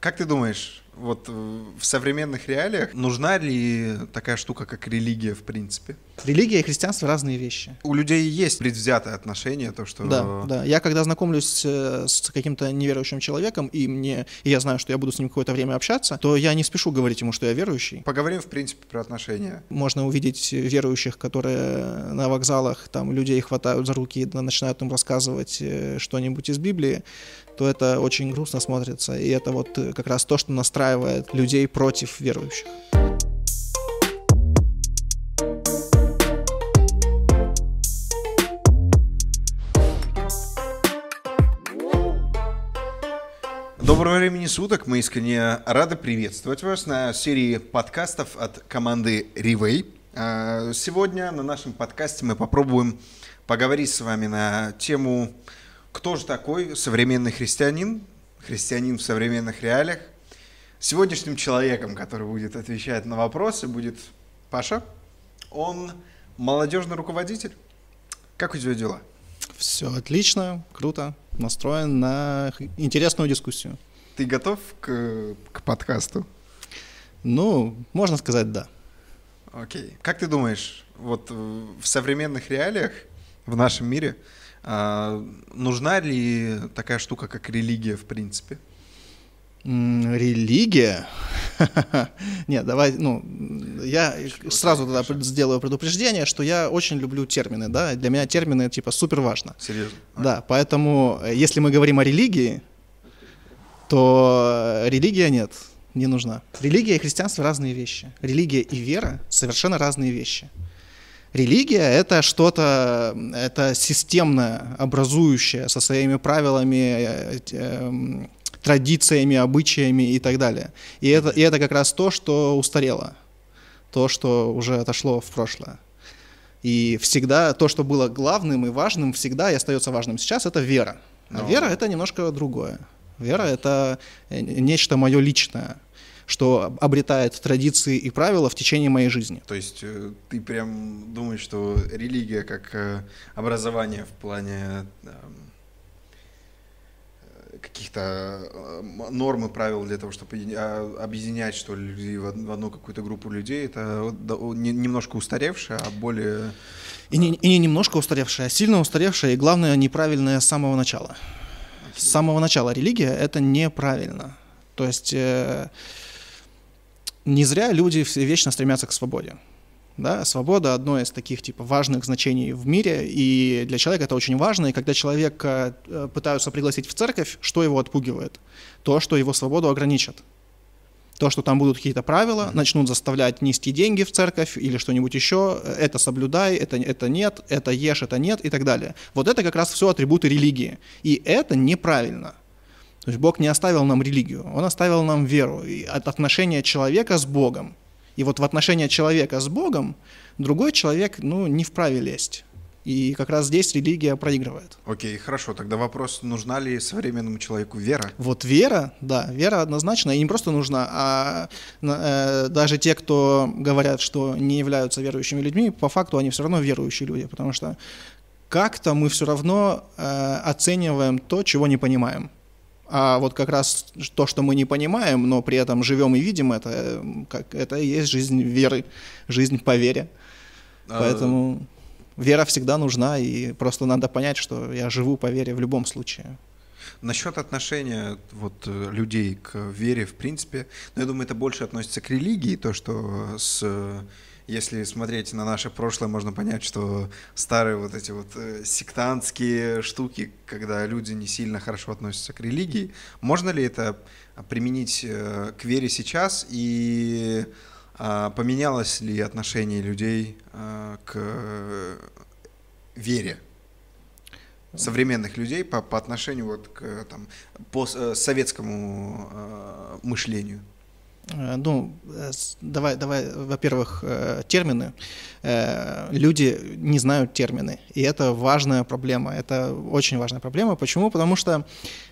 Как ты думаешь, вот э, в современных реалиях нужна ли такая штука, как религия, в принципе? Религия и христианство разные вещи. У людей есть предвзятое отношение, то что... Да, да. Я когда знакомлюсь э, с каким-то неверующим человеком, и мне и я знаю, что я буду с ним какое-то время общаться, то я не спешу говорить ему, что я верующий. Поговорим, в принципе, про отношения. Можно увидеть верующих, которые на вокзалах, там, людей хватают за руки и начинают им рассказывать э, что-нибудь из Библии, то это очень грустно смотрится. И это вот э, как раз то, что настраивает людей против верующих. Доброго времени суток. Мы искренне рады приветствовать вас на серии подкастов от команды Reway. А, сегодня на нашем подкасте мы попробуем поговорить с вами на тему «Кто же такой современный христианин?» Христианин в современных реалиях. Сегодняшним человеком, который будет отвечать на вопросы, будет Паша. Он молодежный руководитель. Как у тебя дела? Все отлично, круто, настроен на интересную дискуссию. Ты готов к, к подкасту? Ну, можно сказать, да. Окей. Как ты думаешь, вот в современных реалиях, в нашем мире, а, нужна ли такая штука, как религия, в принципе? Религия? Нет, давай, ну, я Что сразу тогда хорошо. сделаю предупреждение, что я очень люблю термины, да, для меня термины, типа, супер важно. Серьезно? Да, поэтому, э, если мы говорим о религии, то э, религия нет, не нужна. Религия и христианство разные вещи. Религия и вера совершенно разные вещи. Религия — это что-то, э, это системное, образующее, со своими правилами, э, эм, традициями, обычаями и так далее. И это, и это как раз то, что устарело, то, что уже отошло в прошлое. И всегда то, что было главным и важным, всегда и остается важным сейчас, это вера. А Но... Ну. вера — это немножко другое. Вера — это э, нечто мое личное, что обретает традиции и правила в течение моей жизни. То есть э, ты прям думаешь, что религия как э, образование в плане эм, каких-то норм и правил для того, чтобы а, объединять что ли людей в одну какую-то группу людей, это немножко устаревшее, а более и не, и не немножко устаревшее, а сильно устаревшее и главное неправильное с самого начала с самого начала религия это неправильно. То есть э, не зря люди вечно стремятся к свободе. Да, свобода одно из таких типа важных значений в мире, и для человека это очень важно. И когда человека э, пытаются пригласить в церковь, что его отпугивает? То, что его свободу ограничат. То, что там будут какие-то правила, начнут заставлять нести деньги в церковь или что-нибудь еще, это соблюдай, это, это нет, это ешь, это нет и так далее. Вот это как раз все атрибуты религии. И это неправильно. То есть Бог не оставил нам религию, Он оставил нам веру, и отношение человека с Богом. И вот в отношения человека с Богом другой человек ну, не вправе лезть. И как раз здесь религия проигрывает. Окей, хорошо. Тогда вопрос, нужна ли современному человеку вера? Вот вера, да, вера однозначно. И не просто нужна, а э, даже те, кто говорят, что не являются верующими людьми, по факту они все равно верующие люди, потому что как-то мы все равно э, оцениваем то, чего не понимаем. А вот как раз то, что мы не понимаем, но при этом живем и видим это, э, как, это и есть жизнь веры, жизнь по вере. А, Поэтому вера всегда нужна, и просто надо понять, что я живу по вере в любом случае. Насчет отношения вот, э, людей к вере, в принципе, ну, я думаю, это больше относится к религии, то, что с э, если смотреть на наше прошлое, можно понять, что старые вот эти вот э, сектантские штуки, когда люди не сильно хорошо относятся к религии, можно ли это применить к вере сейчас и а, поменялось ли отношение людей а, к э, вере? современных людей по, по отношению вот к э, там, по, э, советскому э, мышлению? Э, ну, э, давай, давай, во-первых, э, термины. Люди не знают термины, и это важная проблема, это очень важная проблема. Почему? Потому что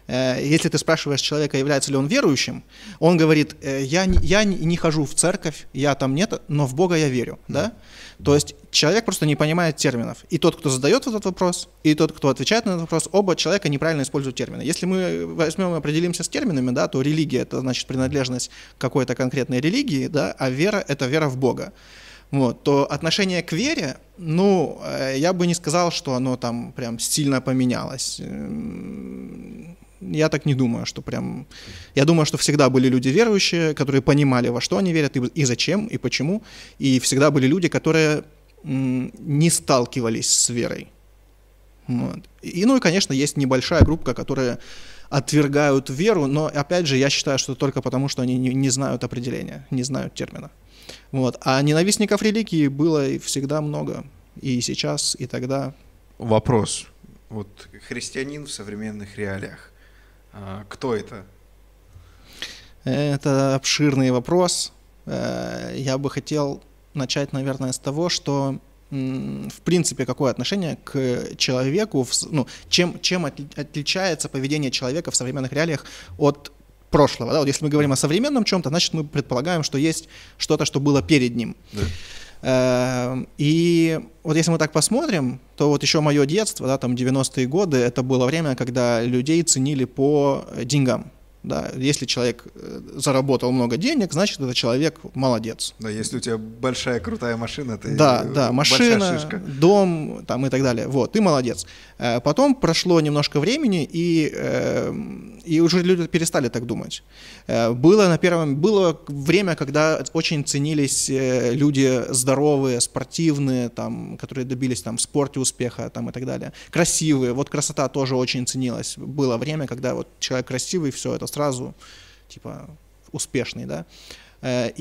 если ты спрашиваешь человека, является ли он верующим, он говорит, я, я не хожу в церковь, я там нет, но в Бога я верю, да? То есть человек просто не понимает терминов. И тот, кто задает этот вопрос, и тот, кто отвечает на этот вопрос, оба человека неправильно используют термины. Если мы э, возьмем и определимся с терминами, да, то религия — это, значит, принадлежность какой-то конкретной религии, да, а вера — это вера в Бога. Вот, то отношение к вере, ну, э, я бы не сказал, что оно там прям сильно поменялось. Эм, я так не думаю, что прям... Я думаю, что всегда были люди верующие, которые понимали, во что они верят, и, и зачем, и почему. И всегда были люди, которые не сталкивались с верой. Вот. И, ну и, конечно, есть небольшая группа, которая отвергают веру, но, опять же, я считаю, что только потому, что они не, не знают определения, не знают термина. Вот. А ненавистников религии было и всегда много, и сейчас, и тогда. Вопрос. Вот христианин в современных реалиях. А, кто это? Это обширный вопрос. Э, я бы хотел начать, наверное, с того, что в принципе, какое отношение к человеку, ну, чем, чем отличается поведение человека в современных реалиях от прошлого. Да? Вот если мы говорим о современном чем-то, значит, мы предполагаем, что есть что-то, что было перед ним. Да. Эм, и вот если мы так посмотрим, то вот еще мое детство, да, там 90-е годы, это было время, когда людей ценили по деньгам. Да, если человек э, заработал много денег, значит, этот человек молодец. Да, если у тебя большая крутая машина, ты да, да, машина, шишка. дом там, и так далее. Вот, ты молодец. Э, потом прошло немножко времени, и, э, и уже люди перестали так думать. Э, было, на первом, было время, когда очень ценились люди здоровые, спортивные, там, которые добились там, в спорте успеха там, и так далее. Красивые. Вот красота тоже очень ценилась. Было время, когда вот человек красивый, все это сразу типа успешный, да.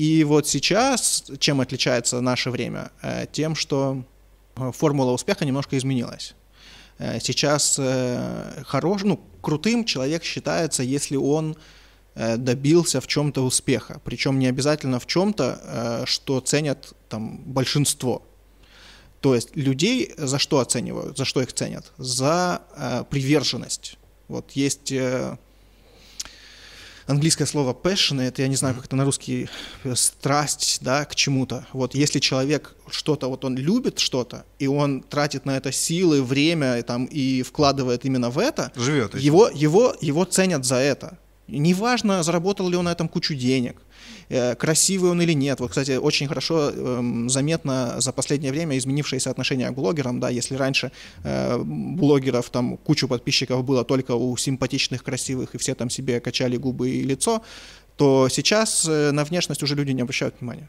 И вот сейчас, чем отличается наше время? Тем, что формула успеха немножко изменилась. Э, сейчас э, хорош, ну, крутым человек считается, если он э, добился в чем-то успеха. Причем не обязательно в чем-то, что ценят там большинство. То есть людей за что оценивают, за что их ценят? За приверженность. Вот есть английское слово passion, это, я не знаю, как это на русский, э, страсть, да, к чему-то. Вот если человек что-то, вот он любит что-то, и он тратит на это силы, время, и, там, и вкладывает именно в это, Живет его, его, его ценят за это. неважно, заработал ли он на этом кучу денег, Э, красивый он или нет. Вот, кстати, очень хорошо эм, заметно за последнее время изменившееся отношение к блогерам, да, если раньше э, блогеров, там, кучу подписчиков было только у симпатичных, красивых, и все там себе качали губы и лицо, то сейчас э, на внешность уже люди не обращают внимания.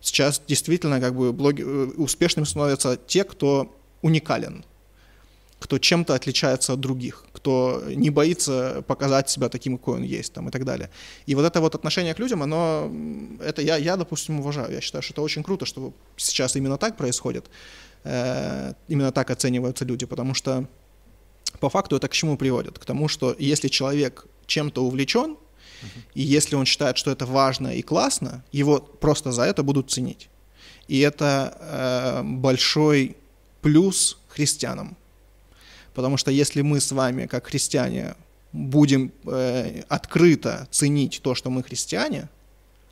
Сейчас действительно как бы блоги... успешным становятся те, кто уникален, кто чем-то отличается от других кто не боится показать себя таким, какой он есть, там, и так далее. И вот это вот отношение к людям, оно, это я, я, допустим, уважаю. Я считаю, что это очень круто, что сейчас именно так происходит, э, именно так оцениваются люди, потому что по факту это к чему приводит? К тому, что если человек чем-то увлечен, и если он считает, что это важно и классно, его просто за это будут ценить. И это э, большой плюс христианам, Потому что если мы с вами, как христиане, будем э, открыто ценить то, что мы христиане,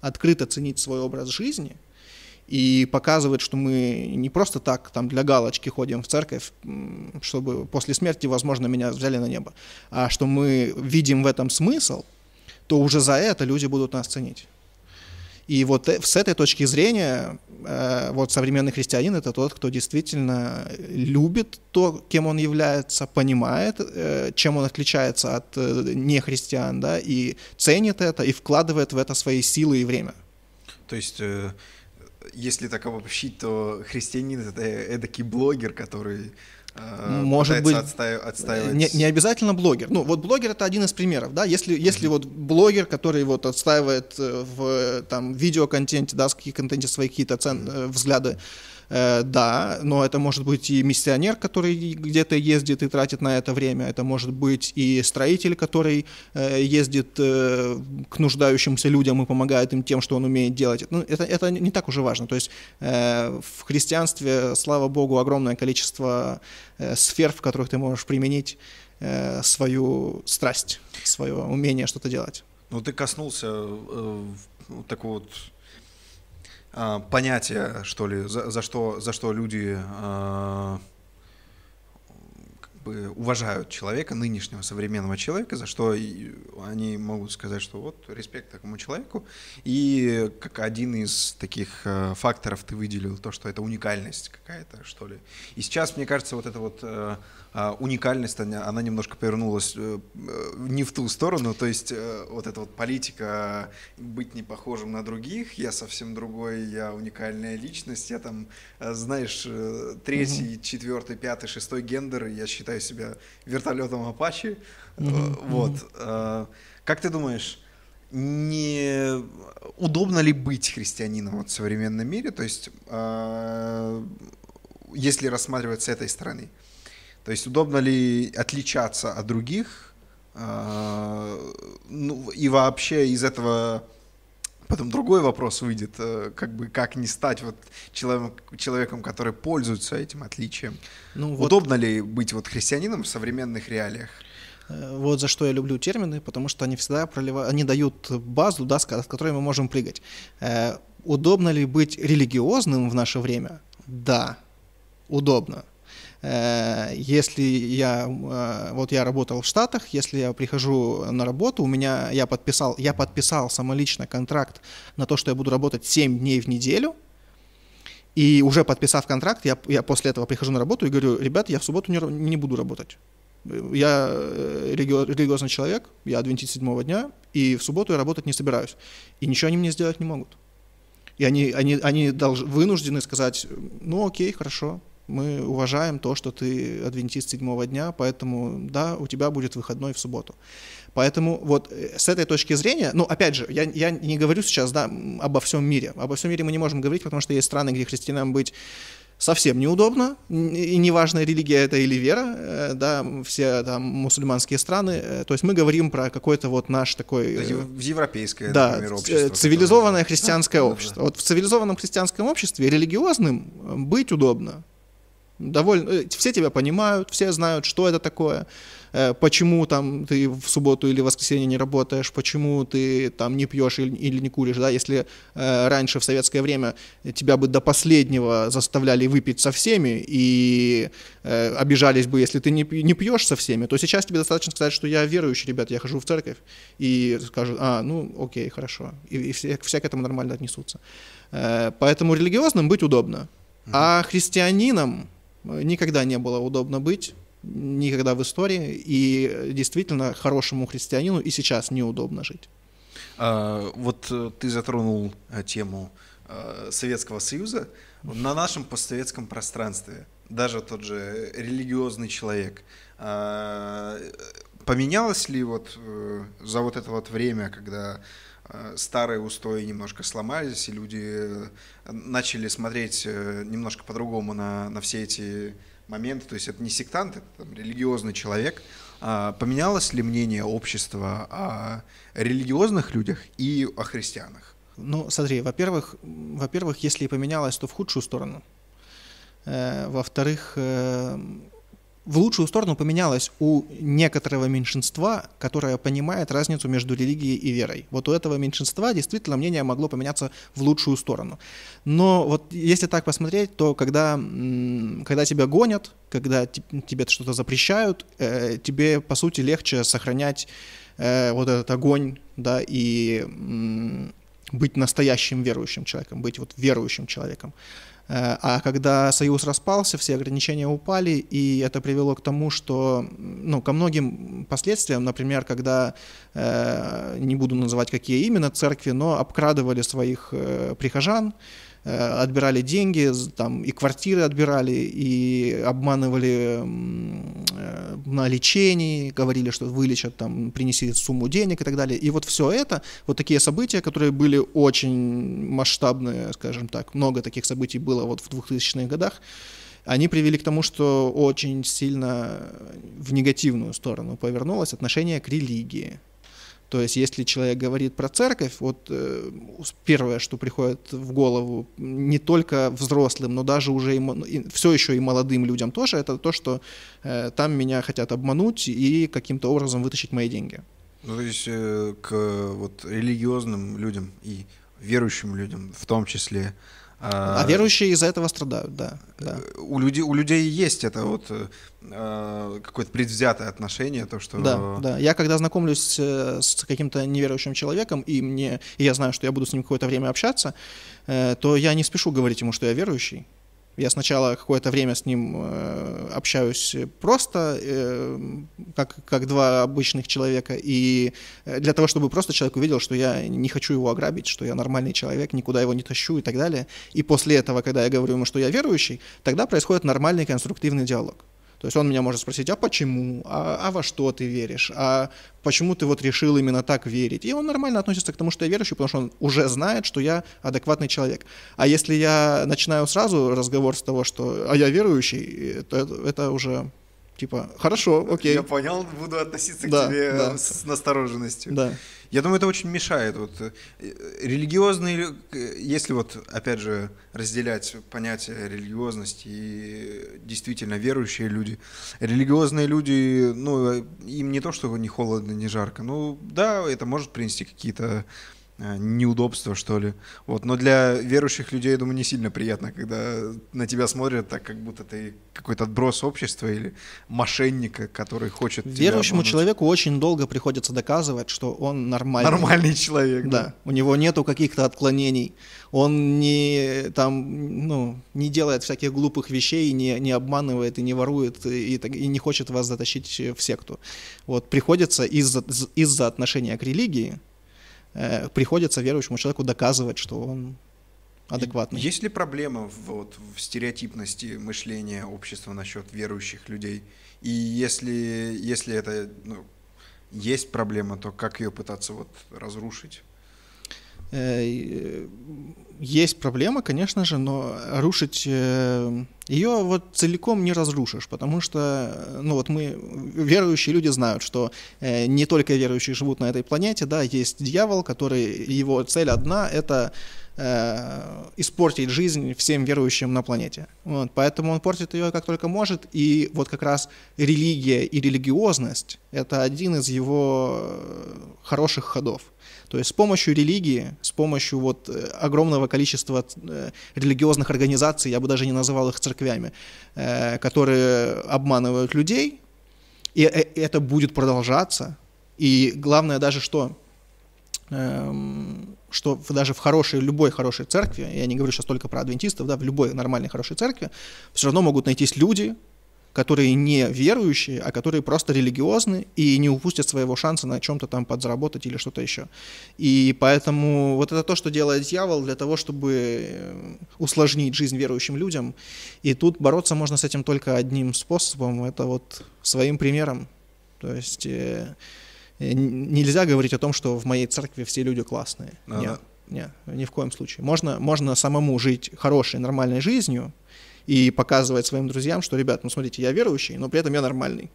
открыто ценить свой образ жизни и показывать, что мы не просто так там для галочки ходим в церковь, чтобы после смерти, возможно, меня взяли на небо, а что мы видим в этом смысл, то уже за это люди будут нас ценить. И вот э, с этой точки зрения, э, вот современный христианин — это тот, кто действительно любит то, кем он является, понимает, э, чем он отличается от нехристиан, да, и ценит это, и вкладывает в это свои силы и время. То есть если так обобщить, то христианин это эдакий блогер, который Э, может быть отстаив, отстаивать... не, не обязательно блогер. Ну вот блогер это один из примеров, да. Если если mm-hmm. вот блогер, который вот отстаивает э, в э, там видео контенте да, в контенте свои какие-то цен... mm-hmm. взгляды, э, да. Но это может быть и миссионер, который где-то ездит и тратит на это время. Это может быть и строитель, который э, ездит э, к нуждающимся людям и помогает им тем, что он умеет делать. Ну это это не так уже важно. То есть э, в христианстве, слава богу, огромное количество Э, сфер, в которых ты можешь применить э, свою страсть, свое умение что-то делать. Ну, ты коснулся э, такого вот э, понятия, что ли, за, за, что, за что люди э, уважают человека, нынешнего современного человека, за что они могут сказать, что вот респект такому человеку. И как один из таких э, факторов ты выделил то, что это уникальность какая-то, что ли. И сейчас, мне кажется, вот эта вот э, а, уникальность, она немножко повернулась э, не в ту сторону, то есть вот эта вот политика быть не похожим на других, я совсем другой, я уникальная личность, я там, знаешь, третий, четвертый, пятый, шестой гендер, я считаю считаю себя вертолетом Апачи. Э, вот. Э, как ты думаешь, не удобно ли быть христианином в современном мире? То есть, э, если рассматривать с этой стороны, то есть удобно ли отличаться от других? Ну, и вообще из этого Потом другой вопрос выйдет, э, как бы как не стать вот человек, человеком, который пользуется этим отличием. Ну, вот, Удобно ли быть вот христианином в современных реалиях? Э, вот за что я люблю термины, потому что они всегда проливают, они дают базу, да, с которой мы можем прыгать. Э, удобно ли быть религиозным в наше время? Да, удобно. Э, если я, э, вот я работал в Штатах, если я прихожу на работу, у меня, я подписал, я подписал самолично контракт на то, что я буду работать 7 дней в неделю, и уже подписав контракт, я, я после этого прихожу на работу и говорю, ребят, я в субботу не, не буду работать. Я э, религиозный человек, я адвентист седьмого дня, и в субботу я работать не собираюсь. И ничего они мне сделать не могут. И они, они, они должны вынуждены сказать, ну окей, хорошо, мы уважаем то, что ты адвентист седьмого дня, поэтому, да, у тебя будет выходной в субботу. Поэтому вот э, с этой точки зрения, ну, опять же, я, я не говорю сейчас, да, обо всем мире. Обо всем мире мы не можем говорить, потому что есть страны, где христианам быть совсем неудобно, и неважно, религия это или вера, э, да, все там мусульманские страны, э, то есть мы говорим про какой-то вот наш такой... В Европейское, да, например, общество. цивилизованное которое... христианское а, общество. Да, да. Вот в цивилизованном христианском обществе религиозным быть удобно, довольно, э, все тебя понимают, все знают, что это такое, э, почему там ты в субботу или воскресенье не работаешь, почему ты там не пьешь или, или не куришь, да, если э, раньше в советское время тебя бы до последнего заставляли выпить со всеми и э, обижались бы, если ты не, не пьешь со всеми, то сейчас тебе достаточно сказать, что я верующий, ребят, я хожу в церковь, и скажут, а, ну, окей, хорошо, и, и все, все к этому нормально отнесутся. Э, поэтому религиозным быть удобно, а христианином никогда не было удобно быть, никогда в истории, и действительно хорошему христианину и сейчас неудобно жить. А, вот э, ты затронул э, тему э, Советского Союза. На нашем постсоветском пространстве даже тот же религиозный человек а, поменялось ли вот за вот это вот время, когда Э, старые устои немножко сломались, и люди э, начали смотреть э, немножко по-другому на, на все эти моменты. То есть это не сектант, это там, религиозный человек. А, поменялось ли мнение общества о религиозных людях и о христианах? Ну, смотри, во-первых, во-первых, если и поменялось, то в худшую сторону. Во-вторых, в лучшую сторону поменялось у некоторого меньшинства, которое понимает разницу между религией и верой. Вот у этого меньшинства действительно мнение могло поменяться в лучшую сторону. Но вот если так посмотреть, то когда, когда тебя гонят, когда тебе что-то запрещают, э, тебе, по сути, легче сохранять э, вот этот огонь, да, и быть настоящим верующим человеком, быть вот верующим человеком. Э, а когда Союз распался, все ограничения упали, и это привело к тому, что, ну, ко многим последствиям, например, когда, э, не буду называть какие именно церкви, но обкрадывали своих э, прихожан, Э, отбирали деньги, там и квартиры отбирали, и обманывали э, на лечении, говорили, что вылечат, там, принеси сумму денег и так далее. И вот все это, вот такие события, которые были очень масштабные, скажем так, много таких событий было вот в 2000-х годах, они привели к тому, что очень сильно в негативную сторону повернулось отношение к религии. То есть, если человек говорит про церковь, вот э, первое, что приходит в голову не только взрослым, но даже уже и, и все еще и молодым людям тоже, это то, что э, там меня хотят обмануть и каким-то образом вытащить мои деньги. Ну, то есть э, к вот религиозным людям и верующим людям в том числе а, а, верующие из-за этого страдают, да. да. У, людей, у людей есть это вот э, какое-то предвзятое отношение, то, что... Да, да. Я когда знакомлюсь с каким-то неверующим человеком, и, мне, и я знаю, что я буду с ним какое-то время общаться, э, то я не спешу говорить ему, что я верующий. Я сначала какое-то время с ним э, общаюсь просто, э, как, как два обычных человека, и э, для того, чтобы просто человек увидел, что я не хочу его ограбить, что я нормальный человек, никуда его не тащу и так далее. И после этого, когда я говорю ему, что я верующий, тогда происходит нормальный конструктивный диалог. То есть он меня может спросить, а почему, а, а во что ты веришь, а почему ты вот решил именно так верить. И он нормально относится к тому, что я верующий, потому что он уже знает, что я адекватный человек. А если я начинаю сразу разговор с того, что «а я верующий», э, то это, это уже Типа, хорошо, окей. Я понял, буду относиться да, к тебе да. с настороженностью. Да. Я думаю, это очень мешает. Вот, э, религиозные, э, если вот, опять же, разделять понятие религиозности и действительно верующие люди, религиозные люди, ну, э, им не то, что не холодно, не жарко, ну, да, это может принести какие-то Э, неудобство, что ли. Вот. Но для верующих людей, я думаю, не сильно приятно, когда на тебя смотрят так, как будто ты какой-то отброс общества или мошенника, который хочет Верующему человеку очень долго приходится доказывать, что он нормальный. Нормальный человек. Да. да. У него нету каких-то отклонений. Он не, там, ну, не делает всяких глупых вещей, не, не обманывает и не ворует, и, и не хочет вас затащить в секту. Вот. Приходится из-за из отношения к религии э, приходится верующему человеку доказывать, что он адекватный. Есть ли проблема в, вот, в стереотипности мышления общества насчет верующих людей? И если, если это ну, есть проблема, то как ее пытаться вот разрушить? Э, э, есть проблема, конечно же, но рушить э, ее вот целиком не разрушишь, потому что, ну вот мы, верующие люди знают, что не только верующие живут на этой планете, да, есть дьявол, который, его цель одна, это испортить жизнь всем верующим на планете. Вот, поэтому он портит ее как только может, и вот как раз религия и религиозность – это один из его хороших ходов – то есть с помощью религии, с помощью вот э, огромного количества э, религиозных организаций, я бы даже не называл их церквями, э, которые обманывают людей, и это будет продолжаться. И главное даже что, эм, что даже в хорошей, любой хорошей церкви, я не говорю сейчас только про адвентистов, да, в любой нормальной хорошей церкви, все равно могут найтись люди, которые не верующие, а которые просто религиозны и не упустят своего шанса на чем-то там подзаработать или что-то еще. И поэтому вот это то, что делает дьявол для того, чтобы э, усложнить жизнь верующим людям. И тут бороться можно с этим только одним способом, это вот своим примером. То есть э, э нельзя говорить о том, что в моей церкви все люди классные. Ага. Нет, нет, ни в коем случае. Можно, можно самому жить хорошей, нормальной жизнью, и показывает своим друзьям, что, ребят, ну смотрите, я верующий, но при этом я нормальный.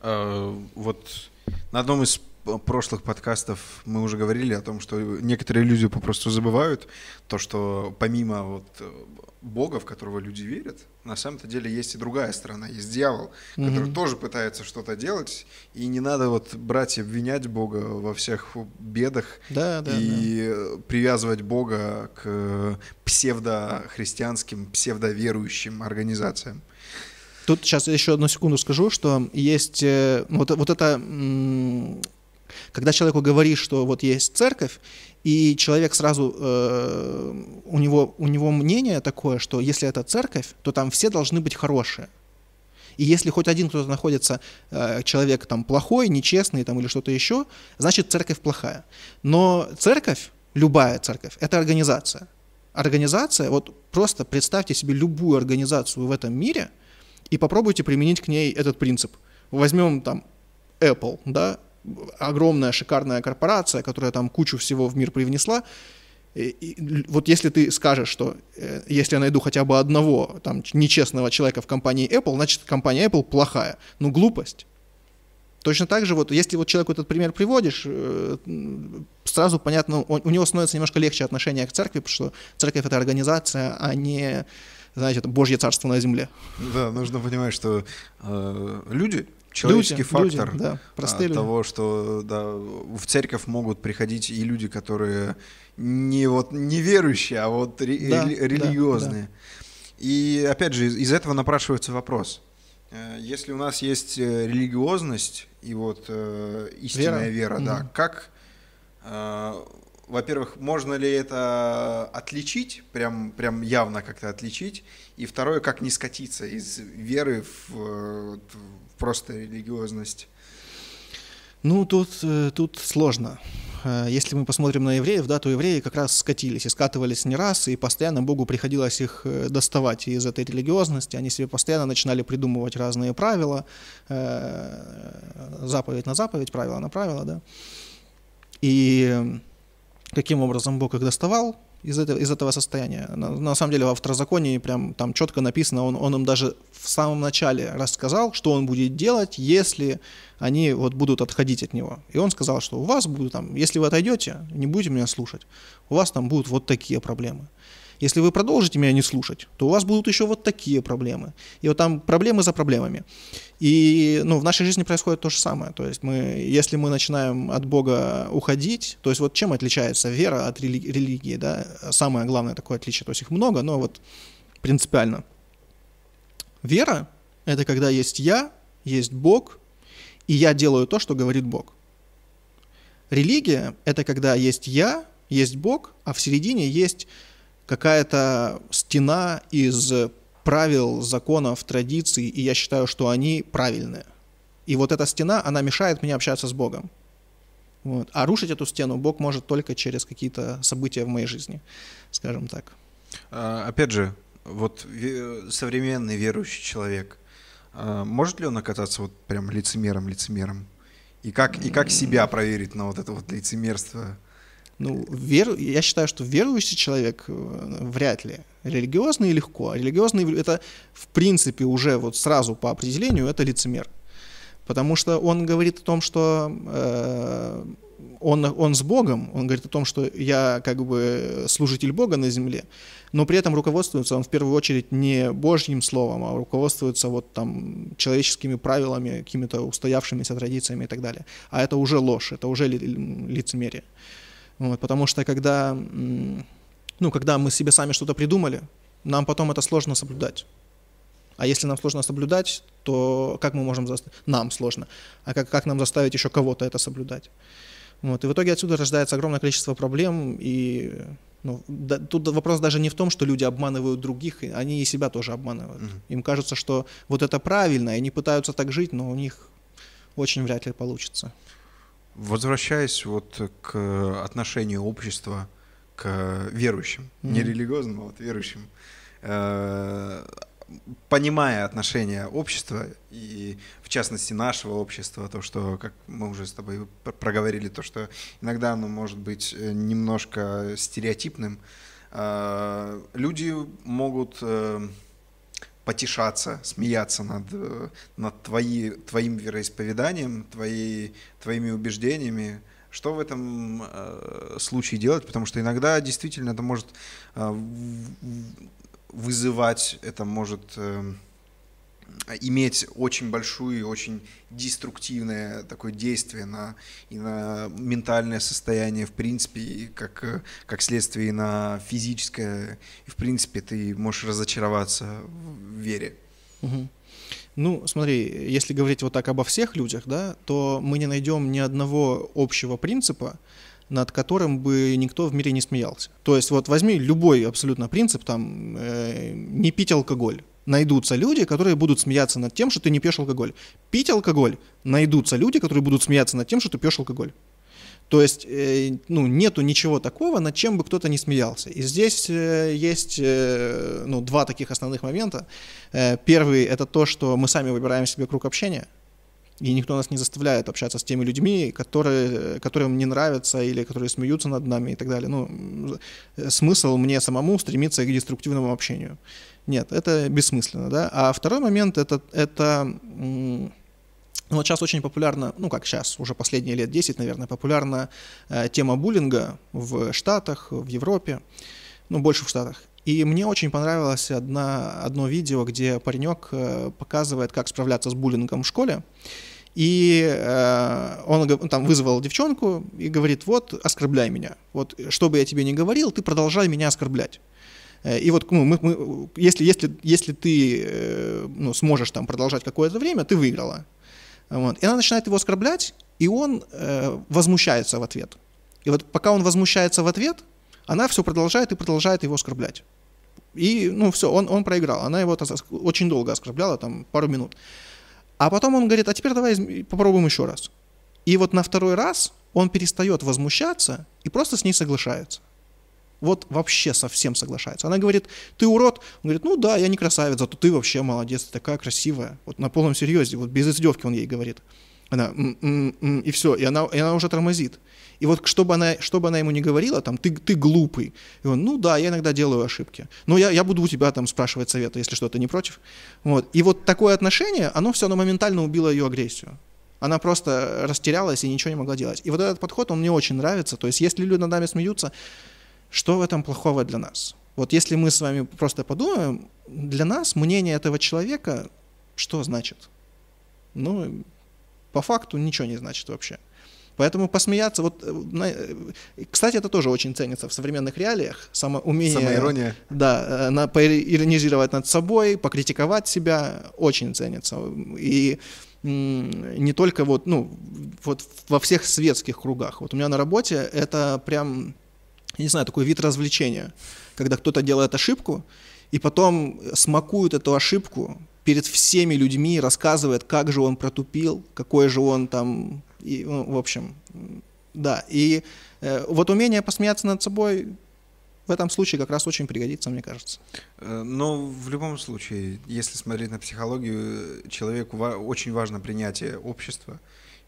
А, вот на одном из прошлых подкастов мы уже говорили о том, что некоторые люди попросту забывают то, что помимо вот Бога, в которого люди верят, на самом-то деле есть и другая сторона, есть дьявол, угу. который тоже пытается что-то делать, и не надо вот брать и обвинять Бога во всех бедах да, да, и да. привязывать Бога к псевдохристианским, псевдоверующим организациям. Тут сейчас еще одну секунду скажу, что есть э, ну, вот, вот это когда человеку говоришь, что вот есть церковь, и человек сразу, э, у, него, у него мнение такое, что если это церковь, то там все должны быть хорошие. И если хоть один кто-то находится, э, человек там плохой, нечестный там, или что-то еще, значит церковь плохая. Но церковь, любая церковь, это организация. Организация, вот просто представьте себе любую организацию в этом мире и попробуйте применить к ней этот принцип. Возьмем там Apple, да, огромная шикарная корпорация, которая там кучу всего в мир привнесла, и, и, вот если ты скажешь, что э, если я найду хотя бы одного там нечестного человека в компании Apple, значит компания Apple плохая. Ну глупость. Точно так же, вот, если вот человеку этот пример приводишь, э, сразу понятно, он, у него становится немножко легче отношение к церкви, потому что церковь — это организация, а не, знаете, это Божье царство на земле. Да, нужно понимать, что э, люди человеческий люди, фактор люди, да, а, простые люди. того, что да, в церковь могут приходить и люди, которые не вот не верующие, а вот ре, да, религиозные. Да, да. И опять же из, из этого напрашивается вопрос: э, если у нас есть э, религиозность и вот э, истинная вера, вера угу. да, как э, во-первых, можно ли это отличить, прям, прям явно как-то отличить, и второе, как не скатиться из веры в, э, в просто религиозность? Ну, тут, э, тут сложно. Э, если мы посмотрим на евреев, да, то евреи как раз скатились и скатывались не раз, и постоянно Богу приходилось их доставать из этой религиозности. Они себе постоянно начинали придумывать разные правила, заповедь на заповедь, правило на правило, да. И каким образом Бог их доставал из этого, из этого состояния. На, на самом деле в автозаконии прям там четко написано, он, он им даже в самом начале рассказал, что он будет делать, если они вот будут отходить от него. И он сказал, что у вас будут там, если вы отойдете, не будете меня слушать, у вас там будут вот такие проблемы. Если вы продолжите меня не слушать, то у вас будут еще вот такие проблемы. И вот там проблемы за проблемами. И ну, в нашей жизни происходит то же самое. То есть мы, если мы начинаем от Бога уходить, то есть вот чем отличается вера от рели- религии, да? Самое главное такое отличие. То есть их много, но вот принципиально. Вера — это когда есть я, есть Бог, и я делаю то, что говорит Бог. Религия — это когда есть я, есть Бог, а в середине есть какая-то стена из правил, законов, традиций, и я считаю, что они правильные. И вот эта стена, она мешает мне общаться с Богом. Вот. А рушить эту стену Бог может только через какие-то события в моей жизни, скажем так. А, опять же, вот э, современный верующий человек, а, может ли он оказаться вот прям лицемером, лицемером? И как, и как себя проверить на вот это вот лицемерство? Ну, веру, я считаю, что верующий человек э, вряд ли. Религиозный легко. А религиозный это, в принципе, уже вот сразу по определению это лицемер. Потому что он говорит о том, что э, он, он с Богом, он говорит о том, что я как бы служитель Бога на земле, но при этом руководствуется он в первую очередь не Божьим словом, а руководствуется вот там человеческими правилами, какими-то устоявшимися традициями и так далее. А это уже ложь, это уже ли, лицемерие. Вот, потому что когда, ну, когда мы себе сами что-то придумали, нам потом это сложно соблюдать. А если нам сложно соблюдать, то как мы можем заставить? Нам сложно. А как, как нам заставить еще кого-то это соблюдать? Вот. И в итоге отсюда рождается огромное количество проблем. И ну, да, тут вопрос даже не в том, что люди обманывают других, они и себя тоже обманывают. Mm-hmm. Им кажется, что вот это правильно, и они пытаются так жить, но у них очень вряд ли получится. Возвращаясь вот к отношению общества к верующим, mm-hmm. не религиозным, а вот верующим, э, понимая отношение общества и в частности нашего общества, то, что, как мы уже с тобой проговорили, то, что иногда оно может быть э, немножко стереотипным, э, люди могут потешаться, смеяться над, э, над твои, твоим вероисповеданием, твои твоими убеждениями, что в этом э, случае делать, потому что иногда действительно это может э, вызывать, это может э, иметь очень большую и очень деструктивное такое действие на, и на ментальное состояние, в принципе, и как, как следствие и на физическое. И, в принципе, ты можешь разочароваться в вере. Угу. Ну, смотри, если говорить вот так обо всех людях, да, то мы не найдем ни одного общего принципа, над которым бы никто в мире не смеялся. То есть вот возьми любой абсолютно принцип, там, э, не пить алкоголь найдутся люди, которые будут смеяться над тем, что ты не пьешь алкоголь. Пить алкоголь найдутся люди, которые будут смеяться над тем, что ты пьешь алкоголь. То есть, э, ну, нету ничего такого, над чем бы кто-то не смеялся. И здесь э, есть, э, ну, два таких основных момента. Э, первый – это то, что мы сами выбираем себе круг общения, и никто нас не заставляет общаться с теми людьми, которые, которым не нравятся или которые смеются над нами и так далее. Ну, э, смысл мне самому стремиться к деструктивному общению. Нет, это бессмысленно, да. А второй момент это, это ну, вот сейчас очень популярна, ну как сейчас, уже последние лет 10, наверное, популярна э, тема буллинга в Штатах, в Европе, ну больше в Штатах. И мне очень понравилось одна, одно видео, где паренек э, показывает, как справляться с буллингом в школе. И э, он там вызвал девчонку и говорит, вот, оскорбляй меня. Вот, что бы я тебе ни говорил, ты продолжай меня оскорблять. Э, и вот, ну, мы, мы, если, если, если ты э, ну, сможешь там продолжать какое-то время, ты выиграла. Вот. И она начинает его оскорблять, и он э, возмущается в ответ. И вот пока он возмущается в ответ, она все продолжает и продолжает его оскорблять. И, ну, все, он, он проиграл. Она его очень долго оскорбляла, там, пару минут. А потом он говорит, а теперь давай попробуем еще раз. И вот на второй раз он перестает возмущаться и просто с ней соглашается вот вообще совсем соглашается. Она говорит, ты урод. Он говорит, ну да, я не красавец, зато ты вообще молодец, ты такая красивая. Вот на полном серьезе, вот без издевки он ей говорит. Она, М -м -м", и все, и она, и она уже тормозит. И вот чтобы она, чтобы она ему не говорила, там, ты, ты глупый. И он, ну да, я иногда делаю ошибки. Но я, я буду у тебя там спрашивать совета, если что, ты не против. Вот. И вот такое отношение, оно все, оно моментально убило ее агрессию она просто растерялась и ничего не могла делать. И вот этот подход, он мне очень нравится. То есть, если люди над нами смеются, что в этом плохого для нас? Вот если мы с вами просто подумаем, для нас мнение этого человека что значит? Ну, по факту ничего не значит вообще. Поэтому посмеяться, вот, э, э, кстати, это тоже очень ценится в современных реалиях, само умение, Самоирония. да, э, на, поиронизировать над собой, покритиковать себя, очень ценится. И не только вот, ну, вот во всех светских кругах. Вот у меня на работе это прям не знаю, такой вид развлечения, когда кто-то делает ошибку, и потом смакует эту ошибку перед всеми людьми, рассказывает, как же он протупил, какой же он там, и, ну, в общем, да. И э, вот умение посмеяться над собой в этом случае как раз очень пригодится, мне кажется. Э, Но ну, в любом случае, если смотреть на психологию, человеку очень важно принятие общества,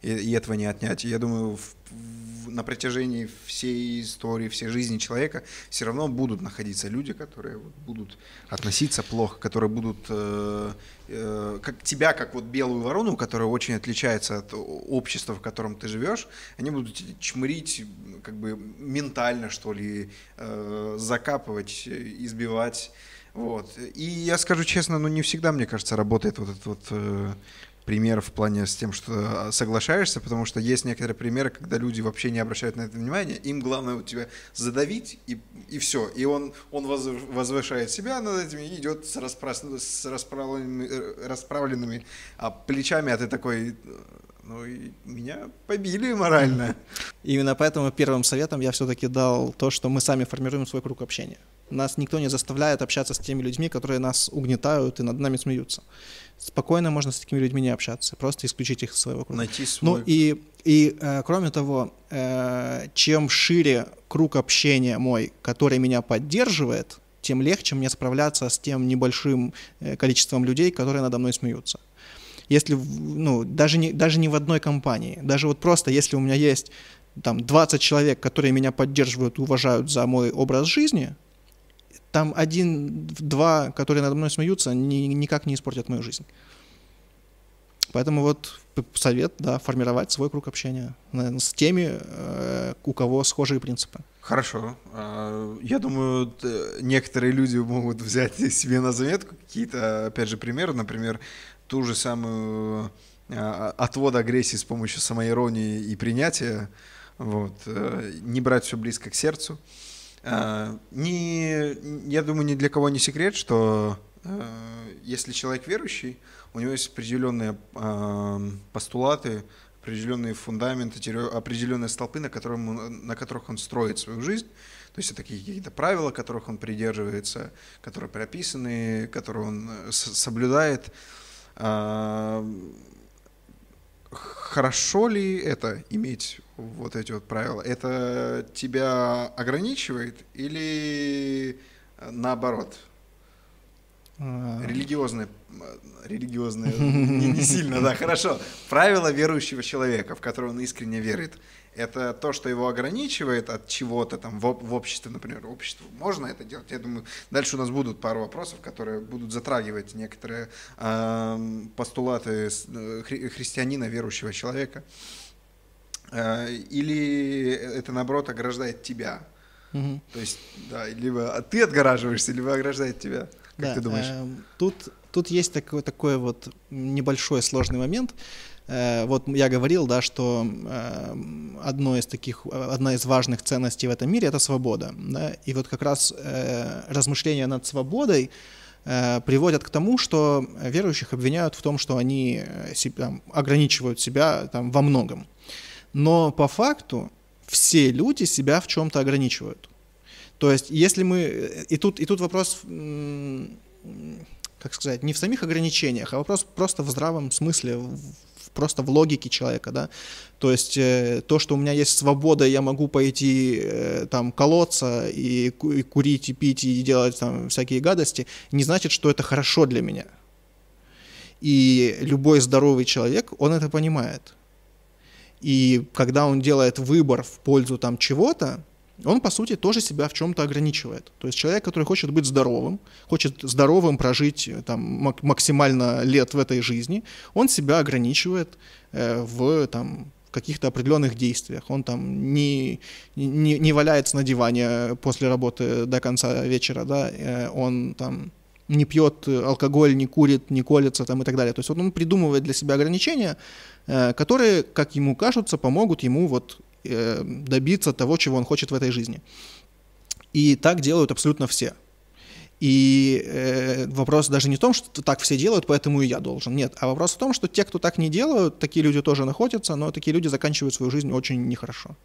и, этого не отнять. Я думаю, в, в, на протяжении всей истории, всей жизни человека все равно будут находиться люди, которые вот, будут относиться плохо, которые будут э, э, как тебя, как вот белую ворону, которая очень отличается от общества, в котором ты живешь, они будут чмырить как бы ментально что ли, э, закапывать, избивать. Вот. И я скажу честно, ну не всегда, мне кажется, работает вот этот вот э, пример в плане с тем, что а, соглашаешься, потому что есть некоторые примеры, когда люди вообще не обращают на это внимание. им главное у тебя задавить и, и все. И он, он возвышает себя над этим и идет с, расправ, с расправленными, э, расправленными а, плечами, а ты такой, ну и меня побили морально. Именно поэтому первым советом я все-таки дал то, что мы сами формируем свой круг общения. Нас никто не заставляет общаться с теми людьми, которые нас угнетают и над нами смеются спокойно можно с такими людьми не общаться, просто исключить их из своего круга. Найти свой... Ну и, и э, кроме того, э, чем шире круг общения мой, который меня поддерживает, тем легче мне справляться с тем небольшим э, количеством людей, которые надо мной смеются. Если, ну, даже не, даже не в одной компании, даже вот просто если у меня есть там 20 человек, которые меня поддерживают и уважают за мой образ жизни, там один-два, которые надо мной смеются, ни, никак не испортят мою жизнь. Поэтому вот совет, да, формировать свой круг общения наверное, с теми, э, у кого схожие принципы. Хорошо. А, я думаю, некоторые люди могут взять себе на заметку какие-то, опять же, примеры. Например, ту же самую а, отвод агрессии с помощью самоиронии и принятия. Вот. Э, не брать все близко к сердцу. А, не, я думаю, ни для кого не секрет, что э, если человек верующий, у него есть определенные а, постулаты, определенные фундаменты, определенные столпы, на, котором, на которых он строит свою жизнь. То есть это какие-то правила, которых он придерживается, которые прописаны, которые он э, соблюдает. А, хорошо ли это иметь вот эти вот правила, это тебя ограничивает или наоборот? Религиозные, а. религиозные, не, не сильно, да, хорошо. Правила верующего человека, в которое он искренне верит, это то, что его ограничивает от чего-то там в, в обществе, например, обществу. Можно это делать? Я думаю, дальше у нас будут пару вопросов, которые будут затрагивать некоторые эм, э, постулаты хри христианина, верующего человека. Э, Э, или это, наоборот, ограждает тебя? Угу. То есть, да, либо ты отгораживаешься, либо ограждает тебя. Как да, ты думаешь? Э, тут, тут есть такой, такой вот небольшой сложный момент. Э, вот я говорил, да, что э, одно из таких, э, одна из важных ценностей в этом мире — это свобода. Да? И вот как раз э, размышления над свободой э, приводят к тому, что верующих обвиняют в том, что они э, там, ограничивают себя там, во многом. Но по факту все люди себя в чем-то ограничивают. То есть, если мы... Э, и тут, и тут вопрос, как сказать, не в самих ограничениях, а вопрос просто в здравом смысле, в, просто в логике человека, да. То есть, э, то, что у меня есть свобода, я могу пойти э, там колоться и, и курить, и пить, и делать там всякие гадости, не значит, что это хорошо для меня. И любой здоровый человек, он это понимает. И когда он делает выбор в пользу там чего-то, он, по сути, тоже себя в чем-то ограничивает. То есть человек, который хочет быть здоровым, хочет здоровым прожить э, там, максимально лет в этой жизни, он себя ограничивает э, в там, каких-то определенных действиях. Он там не, не, не валяется на диване э, после работы до конца вечера, да, э, он там не пьет э, алкоголь, не курит, не колется там и так далее. То есть он, он придумывает для себя ограничения, Э, которые, как ему кажутся, помогут ему вот э, добиться того, чего он хочет в этой жизни. И так делают абсолютно все. И э, вопрос даже не в том, что так все делают, поэтому и я должен. Нет, а вопрос в том, что те, кто так не делают, такие люди тоже находятся, но такие люди заканчивают свою жизнь очень нехорошо.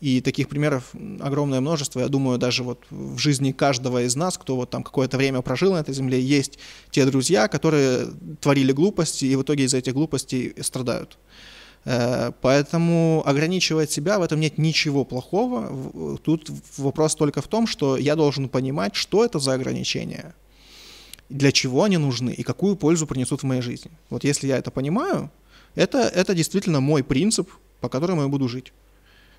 И таких примеров огромное множество. Я думаю, даже вот в жизни каждого из нас, кто вот там какое-то время прожил на этой земле, есть те друзья, которые творили глупости и в итоге из-за этих глупостей страдают. Э, поэтому ограничивать себя, в этом нет ничего плохого. Э, тут вопрос только в том, что я должен понимать, что это за ограничения, для чего они нужны и какую пользу принесут в моей жизни. Вот если я это понимаю, это, это действительно мой принцип, по которому я буду жить.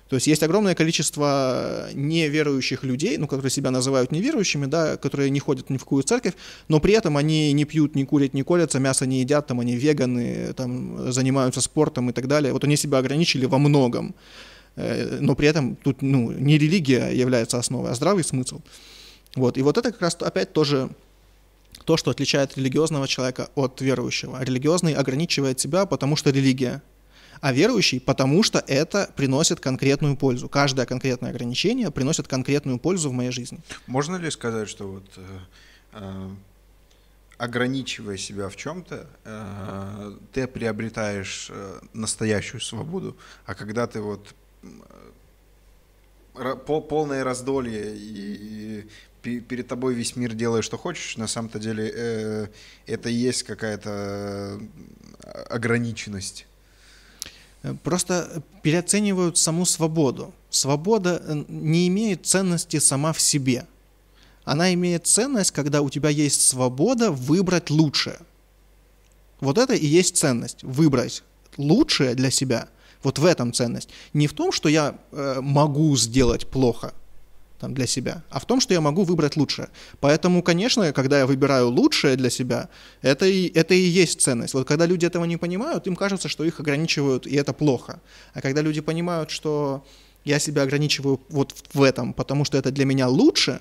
То есть есть огромное количество э, неверующих людей, ну, которые себя называют неверующими, да, которые не ходят ни в какую церковь, но при этом они не пьют, не курят, не колятся, мясо не едят, там они веганы, там занимаются спортом и так далее. Вот они себя ограничили во многом. Э, но при этом тут ну, не религия является основой, а здравый смысл. Вот. И вот это как раз опять тоже то, что отличает религиозного человека от верующего. Религиозный ограничивает себя, потому что религия – а верующий, потому что это приносит конкретную пользу. Каждое конкретное ограничение приносит конкретную пользу в моей жизни. Можно ли сказать, что вот э, э ограничивая себя в чем-то, э, ты приобретаешь э, настоящую свободу, а когда ты вот э, по полное раздолье и, и перед тобой весь мир делает, что хочешь, на самом-то деле э, это и есть какая-то ограниченность. Э, просто переоценивают саму свободу. Свобода э, не имеет ценности сама в себе. Она имеет ценность, когда у тебя есть свобода выбрать лучшее. Вот это и есть ценность. Выбрать лучшее для себя. Вот в этом ценность. Не в том, что я э, могу сделать плохо, там, для себя, а в том, что я могу выбрать лучшее. Поэтому, конечно, когда я выбираю лучшее для себя, это и, это и есть ценность. Вот когда люди этого не понимают, им кажется, что их ограничивают, и это плохо. А когда люди понимают, что я себя ограничиваю вот в этом, потому что это для меня лучше,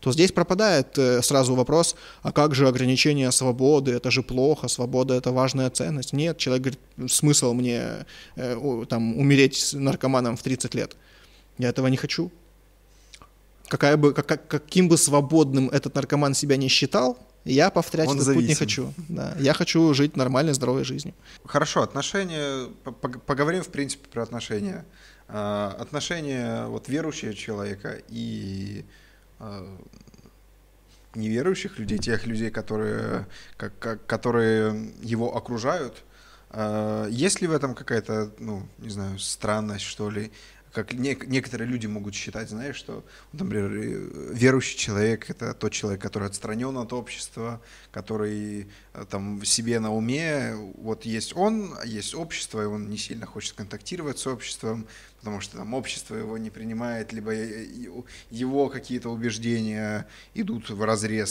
то здесь пропадает э, сразу вопрос, а как же ограничение свободы, это же плохо, свобода это важная ценность. Нет, человек говорит, смысл мне э, там умереть наркоманом в 30 лет. Я этого не хочу какая бы, как, каким бы свободным этот наркоман себя не считал, я повторять Он этот зависим. путь не хочу. Да. Я хочу жить нормальной, здоровой жизнью. Хорошо, отношения, поговорим в принципе про отношения. А, отношения вот верующего человека и а, неверующих людей, тех людей, которые, как, как, которые его окружают. А, есть ли в этом какая-то, ну, не знаю, странность, что ли? как не, некоторые люди могут считать, знаешь, что, например, э, верующий человек – это тот человек, который отстранен от общества, который э, там в себе на уме, вот есть он, а есть общество, и он не сильно хочет контактировать с обществом, потому что там общество его не принимает, либо э, его какие-то убеждения идут в разрез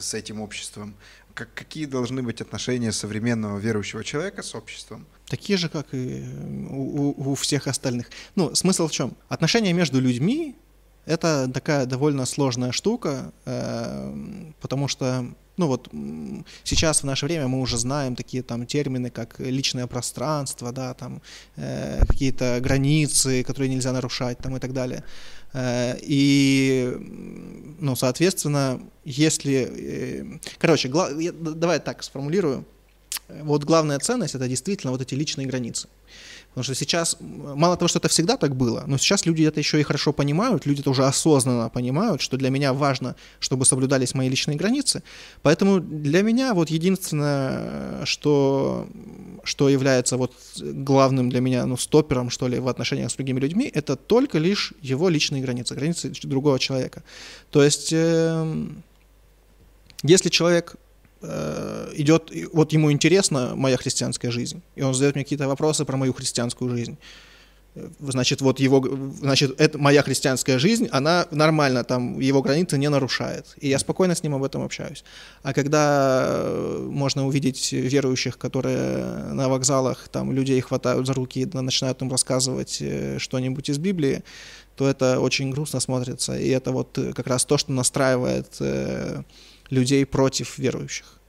с этим обществом как, какие должны быть отношения современного верующего человека с обществом? Такие же, как и э, у, у, у всех остальных. Ну, смысл в чем? Отношения между людьми – это такая довольно сложная штука, э, потому что ну вот сейчас в наше время мы уже знаем такие там термины, как личное пространство, да, там э, какие-то границы, которые нельзя нарушать, там и так далее. Э, и, ну, соответственно, если... Э, короче, гла... давай так сформулирую. Вот главная ценность это действительно вот эти личные границы. Потому что сейчас, мало того, что это всегда так было, но сейчас люди это еще и хорошо понимают, люди это уже осознанно понимают, что для меня важно, чтобы соблюдались мои личные границы. Поэтому для меня вот единственное, что, что является вот главным для меня, ну, стопером, что ли, в отношениях с другими людьми, это только лишь его личные границы, границы другого человека. То есть, э, если человек Э, идет, вот ему интересна моя христианская жизнь, и он задает мне какие-то вопросы про мою христианскую жизнь. Э, значит, вот его, значит, это моя христианская жизнь, она нормально там его границы не нарушает, и я спокойно с ним об этом общаюсь. А когда э, можно увидеть верующих, которые на вокзалах там людей хватают за руки и начинают им рассказывать что-нибудь из Библии, то это очень грустно смотрится, и это вот как раз то, что настраивает людей против верующих.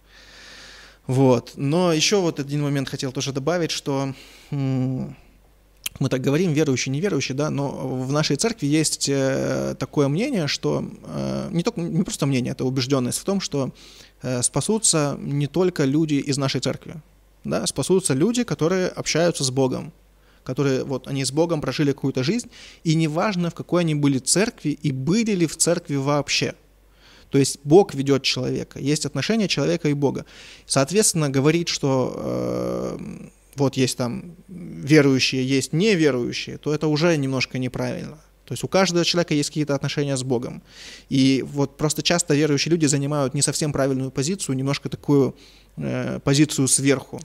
Вот. Но еще вот один момент хотел тоже добавить, что мы так говорим, верующий, неверующий, да, но в нашей церкви есть э, такое мнение, что э, не, только, не просто мнение, это убежденность в том, что э, спасутся не только люди из нашей церкви, да, спасутся люди, которые общаются с Богом, которые вот они с Богом прожили какую-то жизнь, и неважно, в какой они были церкви и были ли в церкви вообще – то есть Бог ведет человека, есть отношения человека и Бога. Соответственно, говорит, что э, вот есть там верующие, есть неверующие, то это уже немножко неправильно. То есть у каждого человека есть какие-то отношения с Богом. И вот просто часто верующие люди занимают не совсем правильную позицию, немножко такую э, позицию сверху.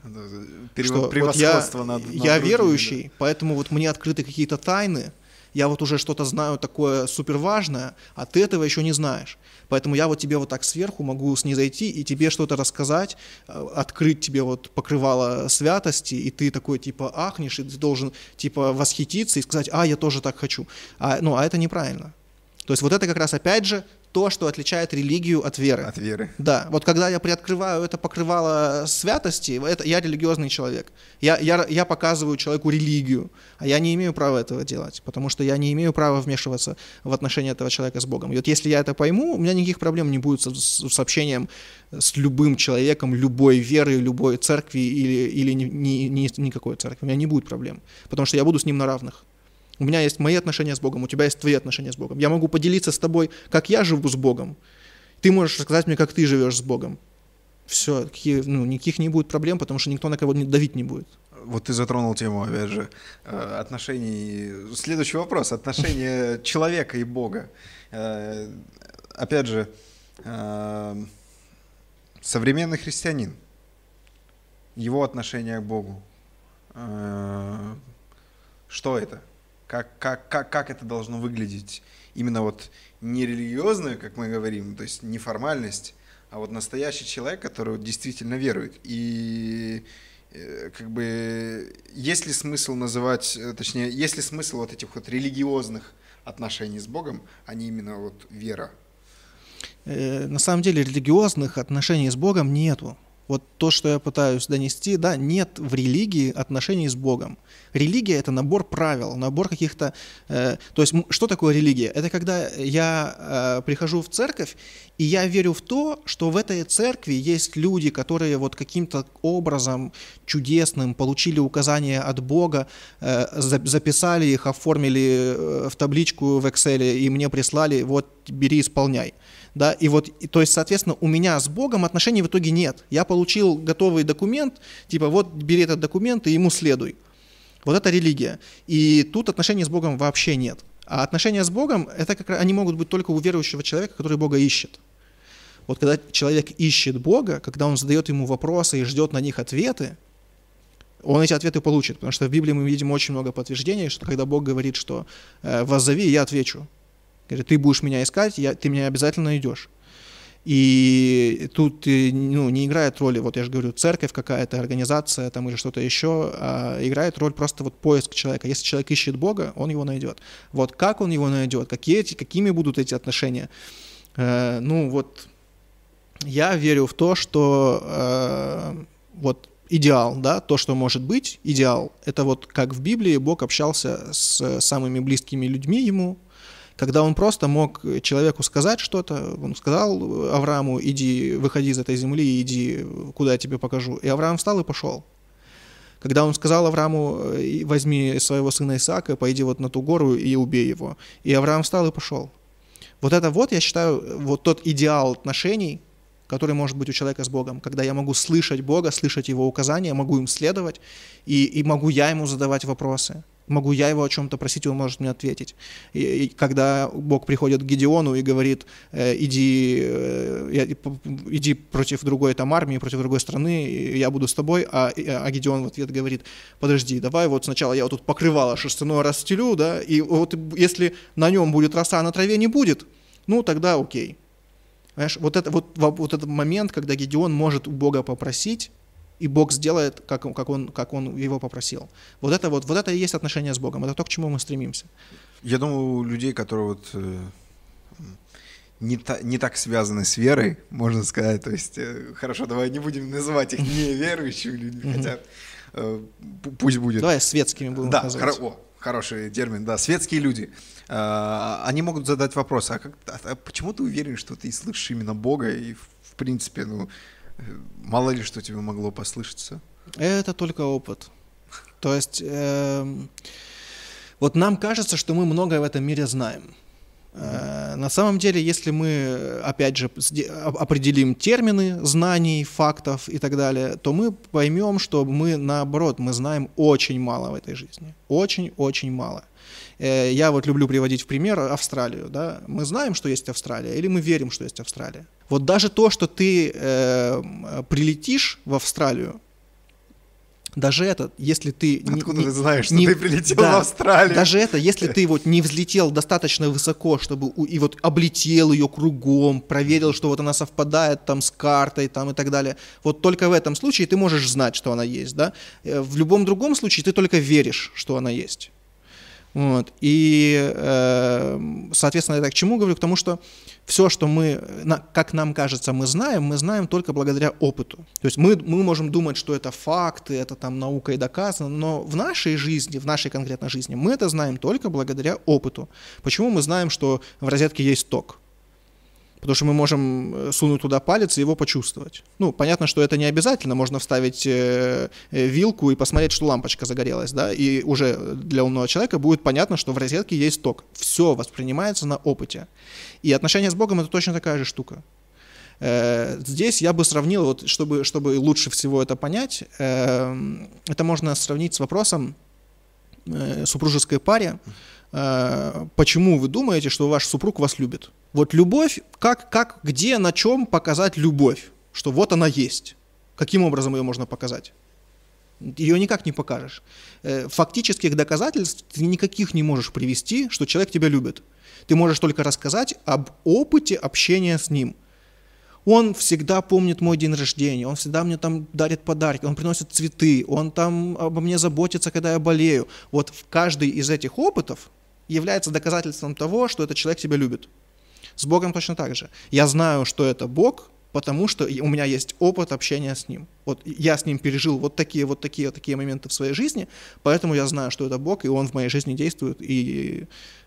Перев... Что, вот я, над, над я другими, верующий, да. поэтому вот мне открыты какие-то тайны, я вот уже что-то знаю такое супер важное, а ты этого еще не знаешь. Поэтому я вот тебе вот так сверху могу снизойти и тебе что-то рассказать, э, открыть тебе вот покрывало святости, и ты такой типа ахнешь, и ты должен типа восхититься и сказать, а, я тоже так хочу. А, ну, а это неправильно. То есть вот это как раз опять же то, что отличает религию от веры. От веры. Да. Вот когда я приоткрываю это покрывало святости, это, я религиозный человек. Я, я, я показываю человеку религию, а я не имею права этого делать, потому что я не имею права вмешиваться в отношения этого человека с Богом. И вот если я это пойму, у меня никаких проблем не будет с, с общением с любым человеком, любой веры, любой церкви или, или ни, ни, ни, никакой церкви. У меня не будет проблем, потому что я буду с ним на равных. У меня есть мои отношения с Богом, у тебя есть твои отношения с Богом. Я могу поделиться с тобой, как я живу с Богом. Ты можешь рассказать мне, как ты живешь с Богом. Все, ну, никаких не будет проблем, потому что никто на кого не давить не будет. Вот ты затронул тему, опять же, э, отношений. Следующий вопрос. Отношения человека и Бога. Э, опять же, э, современный христианин, его отношение к Богу. Что это? как, как, как, как это должно выглядеть. Именно вот не религиозную, как мы говорим, то есть неформальность, а вот настоящий человек, который действительно верует. И э, как бы есть ли смысл называть, э, точнее, есть ли смысл вот этих вот религиозных отношений с Богом, а не именно вот вера? Э, на самом деле религиозных отношений с Богом нету. Вот то, что я пытаюсь донести, да, нет в религии отношений с Богом. Религия — это набор правил, набор каких-то... Э, то есть что такое религия? Это когда я э, прихожу в церковь, и я верю в то, что в этой церкви есть люди, которые вот каким-то образом чудесным получили указания от Бога, э, за, записали их, оформили э, в табличку в Excel, и мне прислали, вот, бери, исполняй да, и вот, и, то есть, соответственно, у меня с Богом отношений в итоге нет. Я получил готовый документ, типа, вот, бери этот документ и ему следуй. Вот это религия. И тут отношений с Богом вообще нет. А отношения с Богом, это как они могут быть только у верующего человека, который Бога ищет. Вот когда человек ищет Бога, когда он задает ему вопросы и ждет на них ответы, он эти ответы получит, потому что в Библии мы видим очень много подтверждений, что когда Бог говорит, что «Э, «воззови, я отвечу», говорит, «ты будешь меня искать, я, ты меня обязательно найдешь». И тут э, ну, не играет роли, вот я же говорю, церковь какая-то, организация там или что-то еще, а играет роль просто вот поиск человека. Если человек ищет Бога, он его найдет. Вот как он его найдет, какие, какими будут эти отношения. Э, ну вот я верю в то, что э, вот идеал, да, то, что может быть, идеал, это вот как в Библии Бог общался с самыми близкими людьми ему, когда он просто мог человеку сказать что-то, он сказал Аврааму, иди, выходи из этой земли, иди, куда я тебе покажу. И Авраам встал и пошел. Когда он сказал Аврааму, возьми своего сына Исаака, пойди вот на ту гору и убей его. И Авраам встал и пошел. Вот это вот, я считаю, вот тот идеал отношений, который может быть у человека с Богом, когда я могу слышать Бога, слышать Его указания, могу им следовать, и, и могу я Ему задавать вопросы. Могу я его о чем-то просить, он может мне ответить. И, и когда Бог приходит к Гедеону и говорит, э, иди, э, иди против другой там армии, против другой страны, я буду с тобой, а, а Гедеон в ответ говорит, подожди, давай вот сначала я вот тут покрывало шерстяное расстелю, да, и вот если на нем будет роса, а на траве не будет, ну тогда окей. Понимаешь, вот, это, вот, вот этот момент, когда Гедеон может у Бога попросить, и Бог сделает, как, как, он, как он его попросил. Вот это, вот, вот это и есть отношение с Богом, это то, к чему мы стремимся. Я думаю, у людей, которые вот э, не, та, не так связаны с верой, можно сказать. То есть, э, хорошо, давай не будем называть их неверующими людьми, хотя э, пусть будет. Давай светскими будем да, называть. Хор- о, хороший термин, да, светские люди. А, они могут задать вопрос, а, как, а, а почему ты уверен, что ты слышишь именно Бога и в принципе, ну, Мало ли, что тебе могло послышаться. Это только опыт. То есть э, вот нам кажется, что мы многое в этом мире знаем. Э, на самом деле, если мы, опять же, определим термины знаний, фактов и так далее, то мы поймем, что мы, наоборот, мы знаем очень мало в этой жизни. Очень-очень мало. Э, я вот люблю приводить в пример Австралию. Да? Мы знаем, что есть Австралия, или мы верим, что есть Австралия. Вот даже то, что ты э, прилетишь в Австралию, даже это, если ты... Откуда не, ты знаешь, не, ты прилетел да, в Австралию? Даже это, если ты вот не взлетел достаточно высоко, чтобы у, и вот облетел ее кругом, проверил, что вот она совпадает там с картой там и так далее. Вот только в этом случае ты можешь знать, что она есть, да? Э, в любом другом случае ты только веришь, что она есть. Вот. И, э, соответственно, это к чему говорю? К тому, что все, что мы, как нам кажется, мы знаем, мы знаем только благодаря опыту. То есть мы, мы можем думать, что это факты, это там наука и доказано, но в нашей жизни, в нашей конкретной жизни мы это знаем только благодаря опыту. Почему мы знаем, что в розетке есть ток? потому что мы можем э, сунуть туда палец и его почувствовать. Ну, понятно, что это не обязательно, можно вставить э, э, вилку и посмотреть, что лампочка загорелась, да, и уже для умного человека будет понятно, что в розетке есть ток. Все воспринимается на опыте. И отношения с Богом это точно такая же штука. Здесь я бы сравнил, вот чтобы, чтобы лучше всего это понять, эм, это можно сравнить с вопросом супружеской паре, почему вы думаете, что ваш супруг вас любит? Вот любовь, как, как, где, на чем показать любовь, что вот она есть. Каким образом ее можно показать? Ее никак не покажешь. Э, фактических доказательств ты никаких не можешь привести, что человек тебя любит. Ты можешь только рассказать об опыте общения с ним. Он всегда помнит мой день рождения, он всегда мне там дарит подарки, он приносит цветы, он там обо мне заботится, когда я болею. Вот в каждый из этих опытов является доказательством того, что этот человек тебя любит. С Богом точно так же. Я знаю, что это Бог, потому что у меня есть опыт общения с Ним. Вот я с Ним пережил вот такие, вот такие, вот такие моменты в своей жизни, поэтому я знаю, что это Бог, и Он в моей жизни действует, и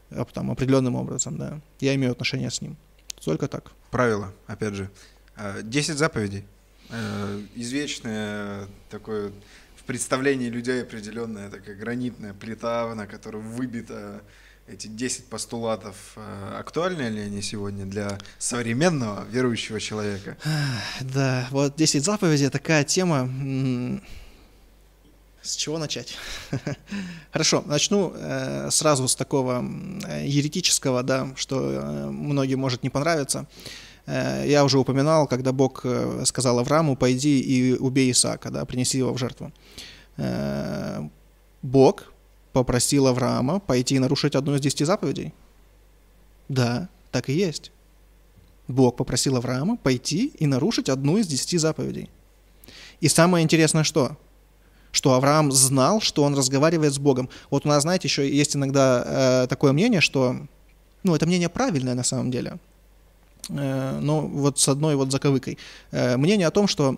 а, там, определенным образом, да. Я имею отношение с Ним. Только так. Правило, опять же. А, десять заповедей. А, извечное такое в представлении людей определенная такая гранитная плита, на которой выбита эти 10 постулатов э, актуальны ли они сегодня для современного верующего человека? Да, вот 10 заповедей такая тема. С чего начать? Хорошо, начну э, сразу с такого еретического, да, что э, многим может не понравиться. Я уже упоминал, когда Бог сказал Аврааму, пойди и убей Исаака, да, принеси его в жертву. Бог попросил Авраама пойти и нарушить одну из десяти заповедей? Да, так и есть. Бог попросил Авраама пойти и нарушить одну из десяти заповедей. И самое интересное что? Что Авраам знал, что он разговаривает с Богом. Вот у нас, знаете, еще есть иногда э, такое мнение, что... Ну, это мнение правильное на самом деле. Э, но ну, вот с одной вот заковыкой. Э, мнение о том, что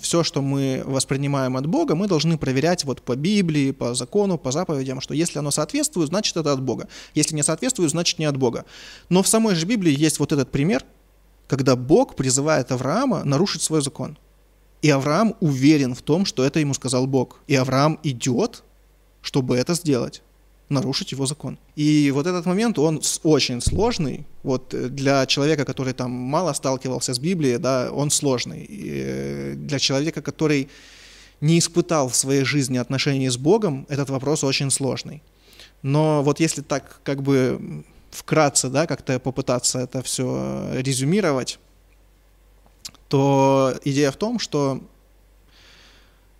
все, что мы воспринимаем от Бога, мы должны проверять вот по Библии, по закону, по заповедям, что если оно соответствует, значит это от Бога. Если не соответствует, значит не от Бога. Но в самой же Библии есть вот этот пример, когда Бог призывает Авраама нарушить свой закон. И Авраам уверен в том, что это ему сказал Бог. И Авраам идет, чтобы это сделать нарушить его закон. И вот этот момент, он очень сложный, вот э, для человека, который там мало сталкивался с Библией, да, он сложный. И э, для человека, который не испытал в своей жизни отношений с Богом, этот вопрос очень сложный. Но вот если так как бы вкратце, да, как-то попытаться это все резюмировать, то идея в том, что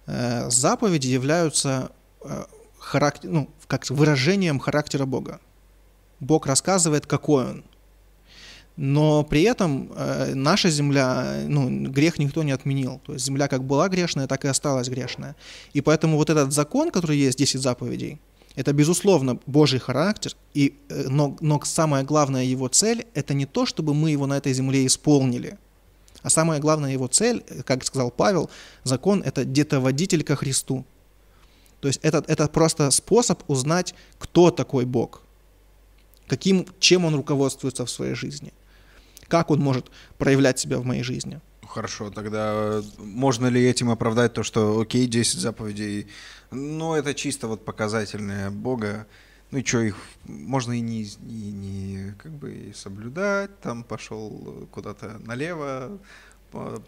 э, заповеди являются характер, ну, как выражением характера Бога. Бог рассказывает, какой он. Но при этом э, наша земля, ну, грех никто не отменил. То есть земля как была грешная, так и осталась грешная. И поэтому вот этот закон, который есть, 10 заповедей, это, безусловно, Божий характер, и, э, но, но самая главная его цель – это не то, чтобы мы его на этой земле исполнили, а самая главная его цель, э, как сказал Павел, закон – это детоводитель ко Христу. То есть это, это просто способ узнать, кто такой Бог, каким, чем он руководствуется в своей жизни, как он может проявлять себя в моей жизни. Хорошо, тогда э, можно ли этим оправдать то, что окей, 10 заповедей, но это чисто вот показательное Бога, ну и что, их можно и не, и не как бы и соблюдать, там пошел куда-то налево,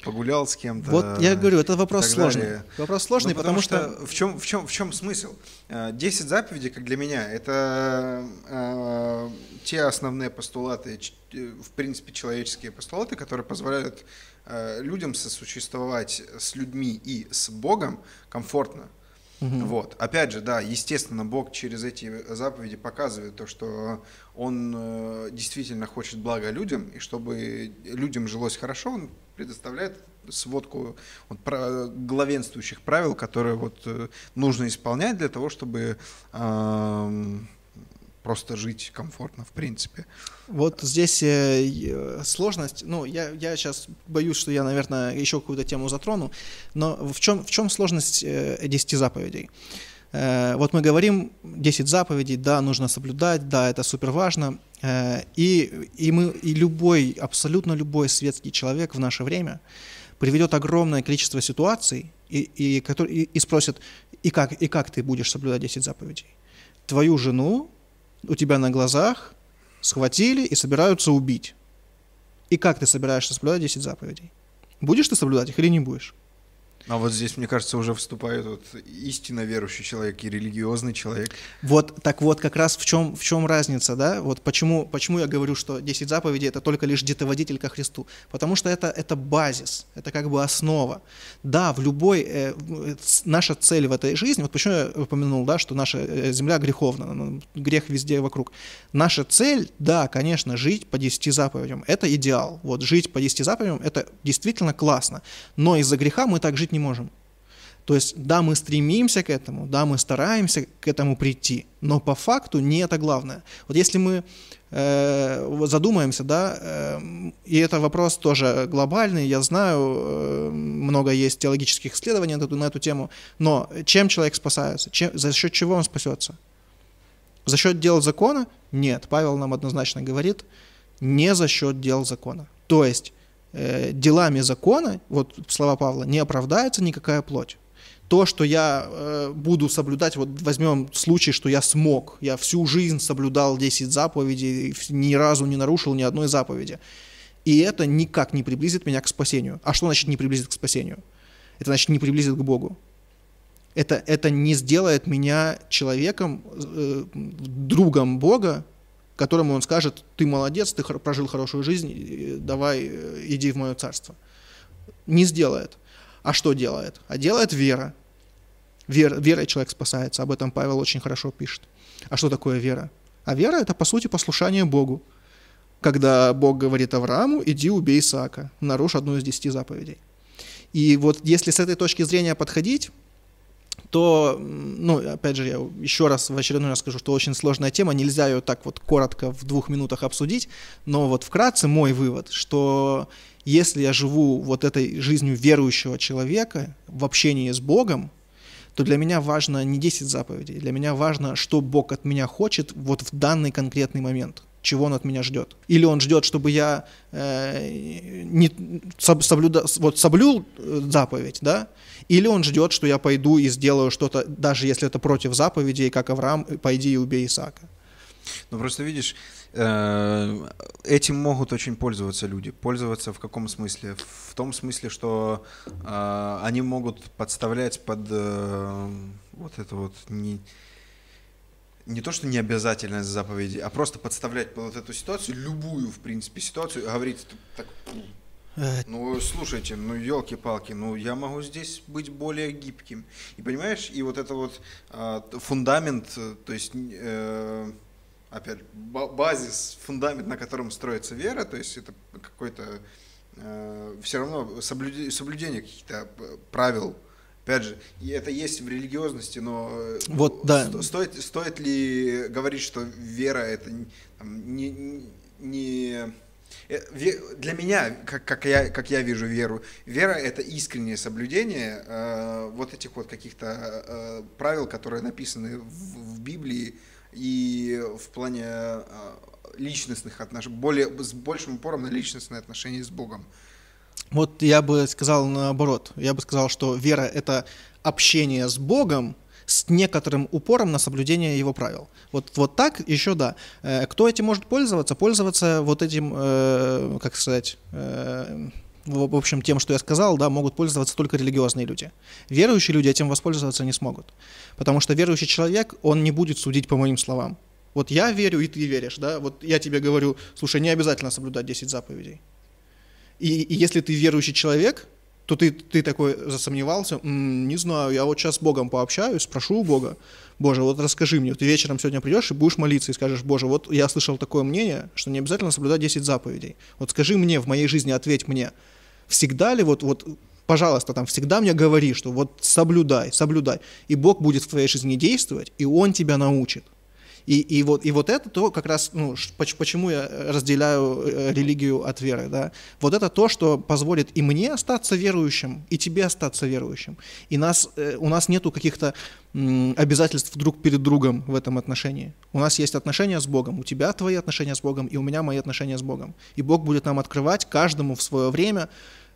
погулял с кем-то. Вот я говорю, это вопрос сложный. Далее. Вопрос ну, сложный, ну, потому, что... что... В, чем, в, чем, в чем смысл? Э, десять заповедей, как для меня, это э, те основные постулаты, э, в принципе, человеческие постулаты, которые позволяют э, людям сосуществовать с людьми и с Богом комфортно. Угу. Вот. Опять же, да, естественно, Бог через эти заповеди показывает то, что Он э, действительно хочет блага людям, и чтобы людям жилось хорошо, Он предоставляет сводку вот, про главенствующих правил, которые вот, э, нужно исполнять для того, чтобы э, просто жить комфортно, в принципе. Вот здесь э, сложность. Ну, я, я сейчас боюсь, что я, наверное, еще какую-то тему затрону. Но в чем, в чем сложность э, 10 заповедей? Э, вот мы говорим 10 заповедей, да, нужно соблюдать, да, это супер важно. Э, и, и, мы, и любой, абсолютно любой светский человек в наше время приведет огромное количество ситуаций и, и, и, и спросит, и как, и как ты будешь соблюдать 10 заповедей? Твою жену у тебя на глазах схватили и собираются убить. И как ты собираешься соблюдать 10 заповедей? Будешь ты соблюдать их или не будешь? А вот здесь, мне кажется, уже вступает вот истинно верующий человек и религиозный человек. Вот, так вот, как раз в чем, в чем разница, да? Вот почему, почему я говорю, что 10 заповедей – это только лишь детоводитель ко Христу? Потому что это, это базис, это как бы основа. Да, в любой… Э, э наша цель в этой жизни, вот почему я упомянул, да, что наша э, земля греховна, ну, грех везде вокруг. Наша цель, да, конечно, жить по 10 заповедям – это идеал. Вот жить по 10 заповедям – это действительно классно. Но из-за греха мы так жить не не можем. То есть, да, мы стремимся к этому, да, мы стараемся к этому прийти, но по факту не это главное. Вот если мы э, задумаемся, да, э, и это вопрос тоже глобальный, я знаю, э, много есть теологических исследований на эту, на эту тему, но чем человек спасается, чем, за счет чего он спасется? За счет дел закона? Нет, Павел нам однозначно говорит, не за счет дел закона. То есть э, делами закона, вот слова Павла, не оправдается никакая плоть. То, что я э, буду соблюдать, вот возьмем случай, что я смог, я всю жизнь соблюдал 10 заповедей, ни разу не нарушил ни одной заповеди. И это никак не приблизит меня к спасению. А что значит не приблизит к спасению? Это значит не приблизит к Богу это, это не сделает меня человеком, э, другом Бога, которому он скажет, ты молодец, ты прожил хорошую жизнь, давай э, иди в мое царство. Не сделает. А что делает? А делает вера. Вер, верой человек спасается, об этом Павел очень хорошо пишет. А что такое вера? А вера – это, по сути, послушание Богу. Когда Бог говорит Аврааму, иди убей Исаака, нарушь одну из десяти заповедей. И вот если с этой точки зрения подходить, то, ну, опять же, я еще раз в очередной раз скажу, что очень сложная тема, нельзя ее так вот коротко в двух минутах обсудить, но вот вкратце мой вывод, что если я живу вот этой жизнью верующего человека в общении с Богом, то для меня важно не 10 заповедей, для меня важно, что Бог от меня хочет вот в данный конкретный момент чего он от меня ждет. Или он ждет, чтобы я э, не, соблюда, вот, соблюл э, заповедь, да, или он ждет, что я пойду и сделаю что-то, даже если это против заповедей, как Авраам, пойди и убей Исаака. Ну просто видишь, э, этим могут очень пользоваться люди. Пользоваться в каком смысле? В том смысле, что э, они могут подставлять под э, вот это вот не не то, что не обязательность заповеди, а просто подставлять под вот эту ситуацию, любую, в принципе, ситуацию, говорить так, Э, ну, слушайте, ну, елки-палки, ну, я могу здесь быть более гибким. И понимаешь, и вот это вот а, э, фундамент, то есть, э, опять, базис, фундамент, на котором строится вера, то есть это какой-то, э, все равно соблюдение, соблюдение каких-то э, правил, Опять же, и это есть в религиозности, но э, вот, да. стоит, стоит ли говорить, что вера это не, не, не Э, для меня, как, как, я, как я вижу веру, вера – это искреннее соблюдение э, вот этих вот каких-то э, правил, которые написаны в, в Библии и в плане э, личностных отношений, более, с большим упором на личностные отношения с Богом. Вот я бы сказал наоборот. Я бы сказал, что вера – это общение с Богом, с некоторым упором на соблюдение его правил. Вот, вот так еще да. Э, кто этим может пользоваться? Пользоваться вот этим, э, как сказать, э, в общем, тем, что я сказал, да, могут пользоваться только религиозные люди. Верующие люди этим воспользоваться не смогут. Потому что верующий человек, он не будет судить по моим словам. Вот я верю, и ты веришь, да? Вот я тебе говорю, слушай, не обязательно соблюдать 10 заповедей. И, и если ты верующий человек, то ты, ты такой засомневался, м-м, не знаю, я вот сейчас с Богом пообщаюсь, спрошу у Бога, Боже, вот расскажи мне, ты вечером сегодня придешь и будешь молиться, и скажешь, Боже, вот я слышал такое мнение, что не обязательно соблюдать 10 заповедей. Вот скажи мне в моей жизни, ответь мне, всегда ли вот, вот пожалуйста, там всегда мне говори, что вот соблюдай, соблюдай, и Бог будет в твоей жизни действовать, и Он тебя научит. И, и, вот, и вот это то как раз, ну, почему я э, разделяю э, религию от веры, да. Вот это то, что позволит и мне остаться верующим, и тебе остаться верующим. И нас, э, у нас нету каких-то обязательств друг перед другом в этом отношении. У нас есть отношения с Богом, у тебя твои отношения с Богом, и у меня мои отношения с Богом. И Бог будет нам открывать каждому в свое время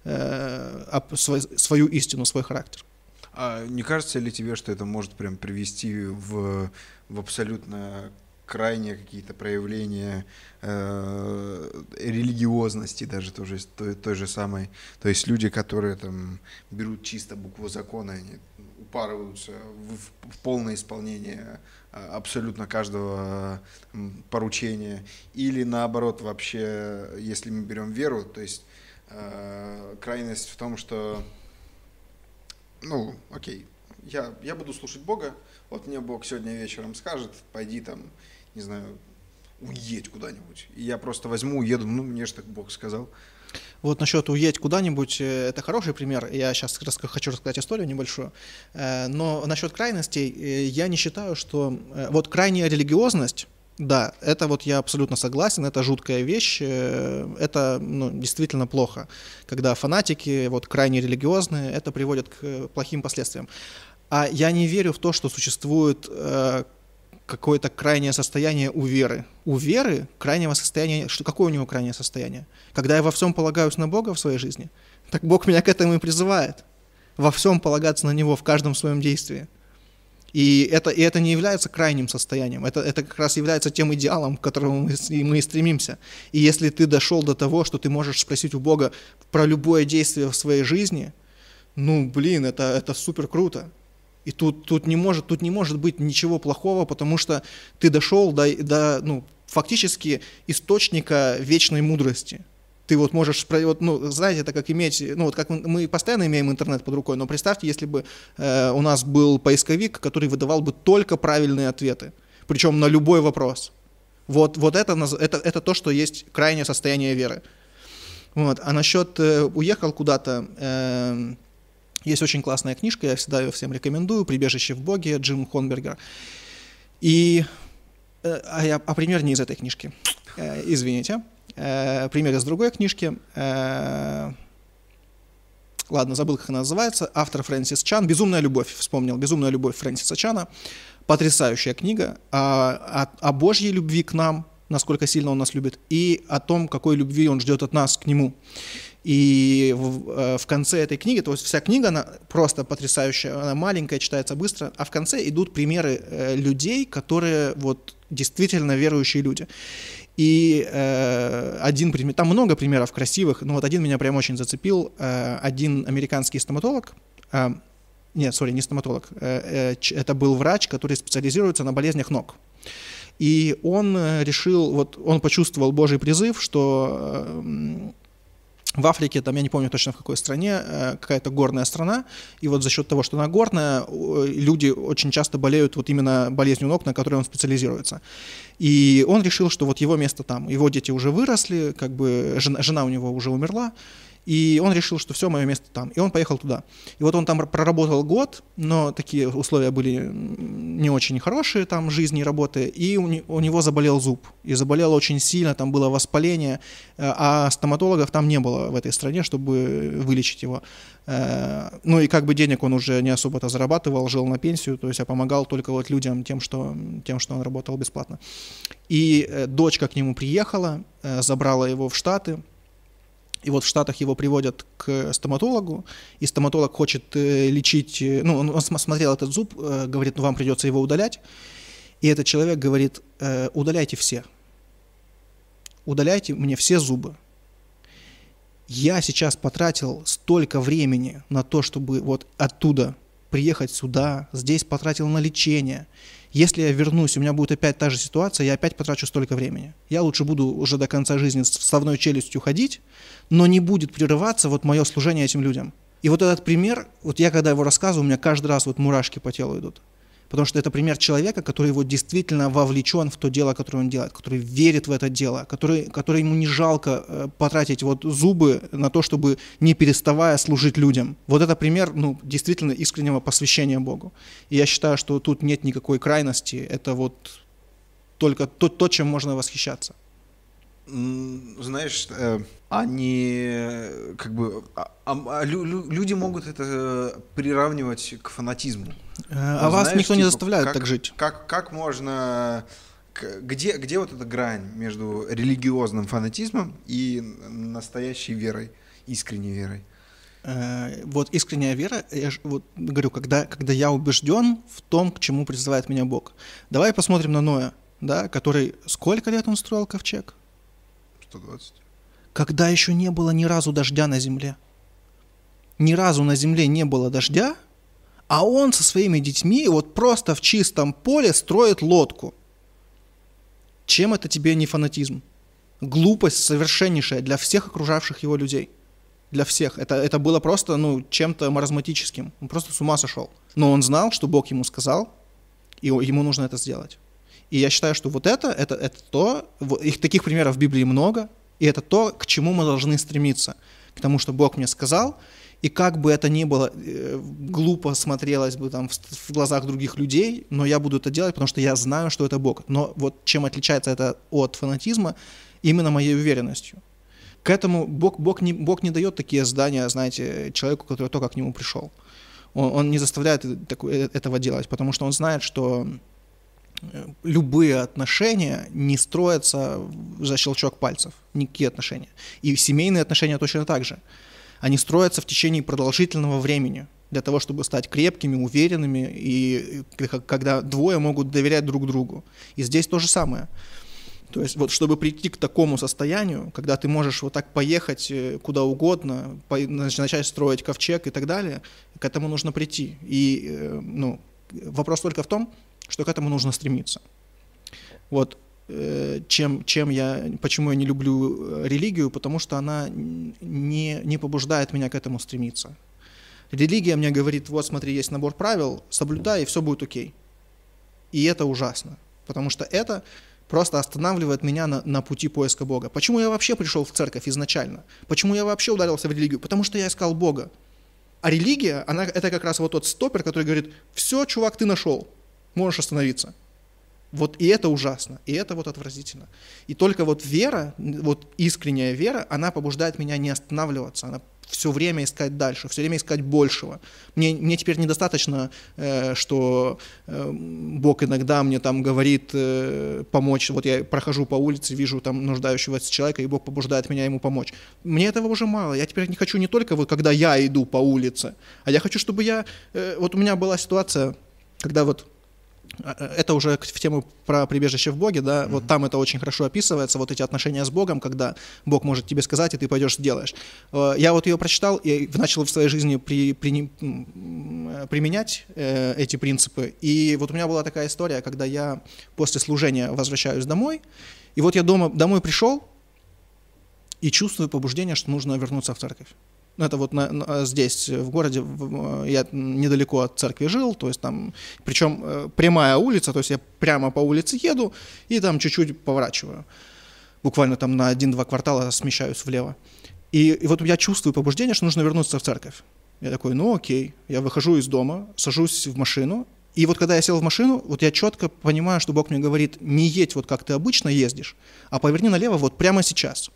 э, свою истину, свой характер. А не кажется ли тебе, что это может прям привести в в абсолютно крайние какие-то проявления э, религиозности даже тоже той, той же самой. То есть люди, которые там берут чисто букву закона, они упарываются в, в, в полное исполнение э, абсолютно каждого поручения. Или наоборот, вообще, если мы берем веру, то есть э, крайность в том, что, ну, окей, я, я буду слушать Бога, вот мне Бог сегодня вечером скажет, пойди там, не знаю, уедь куда-нибудь. И я просто возьму, уеду, ну, мне же так Бог сказал. Вот насчет уедь куда-нибудь, это хороший пример. Я сейчас хочу рассказать историю небольшую. Э, но насчет крайностей, э, я не считаю, что... Э, вот крайняя религиозность, да, это вот я абсолютно согласен, это жуткая вещь, это ну, действительно плохо, когда фанатики, вот крайне религиозные, это приводит к плохим последствиям. А я не верю в то, что существует э, какое-то крайнее состояние у веры. У веры крайнего состояния... Что, какое у него крайнее состояние? Когда я во всем полагаюсь на Бога в своей жизни, так Бог меня к этому и призывает. Во всем полагаться на Него, в каждом своем действии. И это, и это не является крайним состоянием, это, это как раз является тем идеалом, к которому мы, мы и стремимся. И если ты дошел до того, что ты можешь спросить у Бога про любое действие в своей жизни, ну, блин, это, это супер круто. И тут, тут, не может, тут не может быть ничего плохого, потому что ты дошел до, до ну, фактически источника вечной мудрости. Ты вот можешь, вот, ну, знаете, это как иметь, ну, вот как мы, мы постоянно имеем интернет под рукой, но представьте, если бы э, у нас был поисковик, который выдавал бы только правильные ответы, причем на любой вопрос. Вот, вот это, это, это то, что есть крайнее состояние веры. Вот. А насчет э, уехал куда-то, э, есть очень классная книжка, я всегда ее всем рекомендую, «Прибежище в Боге» Джим Хонбергер. И э, а, я, а пример не из этой книжки, э, извините. Э, пример из другой книжки. ладно, забыл, как она называется. Автор Фрэнсис Чан. «Безумная любовь», вспомнил. «Безумная любовь» Фрэнсиса Чана. Потрясающая книга о, о, о Божьей любви к нам, насколько сильно он нас любит, и о том, какой любви он ждет от нас к нему. И в, э, в конце этой книги, то есть вся книга, она просто потрясающая, она маленькая, читается быстро, а в конце идут примеры э, людей, которые вот действительно верующие люди. И э, один пример, там много примеров красивых, но вот один меня прям очень зацепил. Э, один американский стоматолог, э, нет, сори, не стоматолог, э, э это был врач, который специализируется на болезнях ног. И он решил, вот он почувствовал Божий призыв, что в Африке, там я не помню точно в какой стране, э, какая-то горная страна, и вот за счет того, что она горная, э, люди очень часто болеют вот именно болезнью ног, на которой он специализируется. И он решил, что вот его место там, его дети уже выросли, как бы жена, жена у него уже умерла, и он решил, что все, мое место там. И он поехал туда. И вот он там проработал год, но такие условия были не очень хорошие, там жизни и работы. И у него заболел зуб. И заболел очень сильно, там было воспаление. Э, а стоматологов там не было в этой стране, чтобы вылечить его. Э, ну и как бы денег он уже не особо-то зарабатывал, жил на пенсию, то есть а помогал только вот людям тем, что, тем, что он работал бесплатно. И э, дочка к нему приехала, забрала его в Штаты – и вот в Штатах его приводят к стоматологу, и стоматолог хочет э, лечить, э, ну, он, он смотрел этот зуб, э, говорит, ну, вам придется его удалять. И этот человек говорит, удаляйте все, удаляйте мне все зубы. Я сейчас потратил столько времени на то, чтобы вот оттуда приехать сюда, здесь потратил на лечение – если я вернусь, у меня будет опять та же ситуация, я опять потрачу столько времени. Я лучше буду уже до конца жизни с вставной челюстью ходить, но не будет прерываться вот мое служение этим людям. И вот этот пример, вот я когда его рассказываю, у меня каждый раз вот мурашки по телу идут потому что это пример человека, который его действительно вовлечен в то дело, которое он делает, который верит в это дело, который, который ему не жалко э, потратить вот зубы на то, чтобы не переставая служить людям. Вот это пример, ну, действительно искреннего посвящения Богу. И я считаю, что тут нет никакой крайности, это вот только то, то чем можно восхищаться знаешь, э, они э, как бы а, а, а лю, люди могут это э, приравнивать к фанатизму. А ну, вас знаешь, никто типа, не заставляет как, так жить. Как как можно где где вот эта грань между религиозным фанатизмом и настоящей верой, искренней верой? вот искренняя вера, я ж вот говорю, когда, когда я убежден в том, к чему призывает меня Бог. Давай посмотрим на Ноя, да, который сколько лет он строил ковчег? 120. Когда еще не было ни разу дождя на земле. Ни разу на земле не было дождя, а он со своими детьми вот просто в чистом поле строит лодку. Чем это тебе не фанатизм? Глупость совершеннейшая для всех окружавших его людей. Для всех. Это, это было просто ну, чем-то маразматическим. Он просто с ума сошел. Но он знал, что Бог ему сказал, и ему нужно это сделать. И я считаю, что вот это, это, это то, их таких примеров в Библии много, и это то, к чему мы должны стремиться, к тому, что Бог мне сказал, и как бы это ни было э, глупо смотрелось бы там в, глазах других людей, но я буду это делать, потому что я знаю, что это Бог. Но вот чем отличается это от фанатизма, именно моей уверенностью. К этому Бог, Бог, не, Бог не дает такие здания, знаете, человеку, который только к нему пришел. Он, он не заставляет такого э, этого делать, потому что он знает, что любые отношения не строятся за щелчок пальцев, никакие отношения. И семейные отношения точно так же. Они строятся в течение продолжительного времени для того, чтобы стать крепкими, уверенными, и э, когда двое могут доверять друг другу. И здесь то же самое. То есть вот чтобы прийти к такому состоянию, когда ты можешь вот так поехать э, куда угодно, по, начать строить ковчег и так далее, к этому нужно прийти. И э, ну, вопрос только в том, что к этому нужно стремиться. Вот э, чем, чем я, почему я не люблю э, религию, потому что она не, не побуждает меня к этому стремиться. Религия мне говорит, вот смотри, есть набор правил, соблюдай, и все будет окей. И это ужасно, потому что это просто останавливает меня на, на пути поиска Бога. Почему я вообще пришел в церковь изначально? Почему я вообще ударился в религию? Потому что я искал Бога. А религия, она, это как раз вот тот стопер, который говорит, все, чувак, ты нашел, можешь остановиться. Вот и это ужасно, и это вот отвратительно. И только вот вера, вот искренняя вера, она побуждает меня не останавливаться, она все время искать дальше, все время искать большего. Мне, мне теперь недостаточно, э, что э, Бог иногда мне там говорит э, помочь. Вот я прохожу по улице, вижу там нуждающегося человека, и Бог побуждает меня ему помочь. Мне этого уже мало. Я теперь не хочу не только вот когда я иду по улице, а я хочу, чтобы я... Э, вот у меня была ситуация, когда вот Э, это уже в тему про прибежище в Боге, да, mm-hmm. вот там это очень хорошо описывается, вот эти отношения с Богом, когда Бог может тебе сказать, и ты пойдешь сделаешь. Э, я вот ее прочитал и начал в своей жизни при, при, э, применять эти принципы, и вот у меня была такая история, когда я после служения возвращаюсь домой, и вот я дома, домой пришел и чувствую побуждение, что нужно вернуться в церковь ну это вот на, на, э, здесь, э, в городе, в, э, я недалеко от церкви жил, то есть там, причем прямая улица, то есть я прямо по улице еду и там чуть-чуть поворачиваю. Буквально там на один-два квартала смещаюсь влево. И, и вот я чувствую побуждение, что нужно вернуться в церковь. Я такой, ну окей, я выхожу из дома, сажусь в машину, и вот когда я сел в машину, вот я четко понимаю, что Бог мне говорит, не едь вот как ты обычно ездишь, а поверни налево вот прямо сейчас.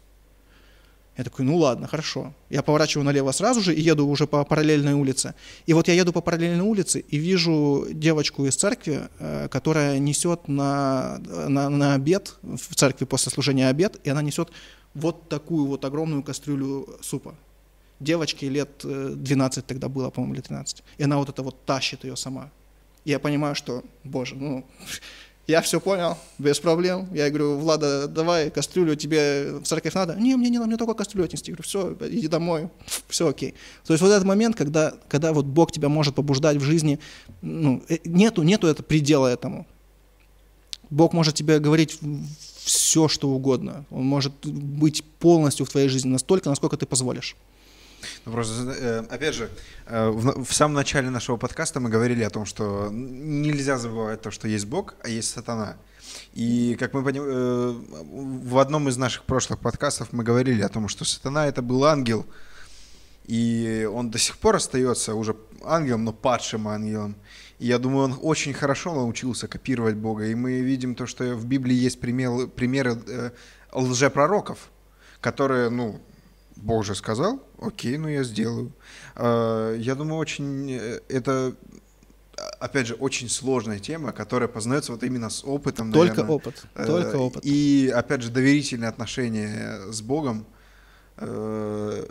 Я такой, ну ладно, хорошо. Я поворачиваю налево сразу же и еду уже по параллельной улице. И вот я еду по параллельной улице и вижу девочку из церкви, э, которая несет на, на, на обед, в церкви после служения обед, и она несет вот такую вот огромную кастрюлю супа. Девочке лет 12 э, тогда было, по-моему, или 13. И она вот это вот тащит ее сама. И я понимаю, что, боже, ну, Я все понял, без проблем. Я говорю, Влада, давай кастрюлю тебе в церковь надо? Не, мне не надо, мне только кастрюлю отнести. Я говорю, все, иди домой, все окей. То есть вот этот момент, когда, когда вот Бог тебя может побуждать в жизни, ну, э, нету, нету этого предела этому. Бог может тебе говорить все, что угодно. Он может быть полностью в твоей жизни настолько, насколько ты позволишь. Ну, просто, э, опять же, э, в самом начале нашего подкаста мы говорили о том, что нельзя забывать то, что есть Бог, а есть сатана. И как мы понимаем, э, в одном из наших прошлых подкастов мы говорили о том, что сатана это был ангел, и он до сих пор остается уже ангелом, но падшим ангелом. И я думаю, он очень хорошо научился копировать Бога. И мы видим то, что в Библии есть пример, примеры лжепророков, которые, ну, Бог же сказал, окей, ну я сделаю. А, я думаю, очень э, это опять же, очень сложная тема, которая познается вот именно с опытом. Только наверное. опыт. Э, только опыт. И, опять же, доверительные отношения с Богом. Э,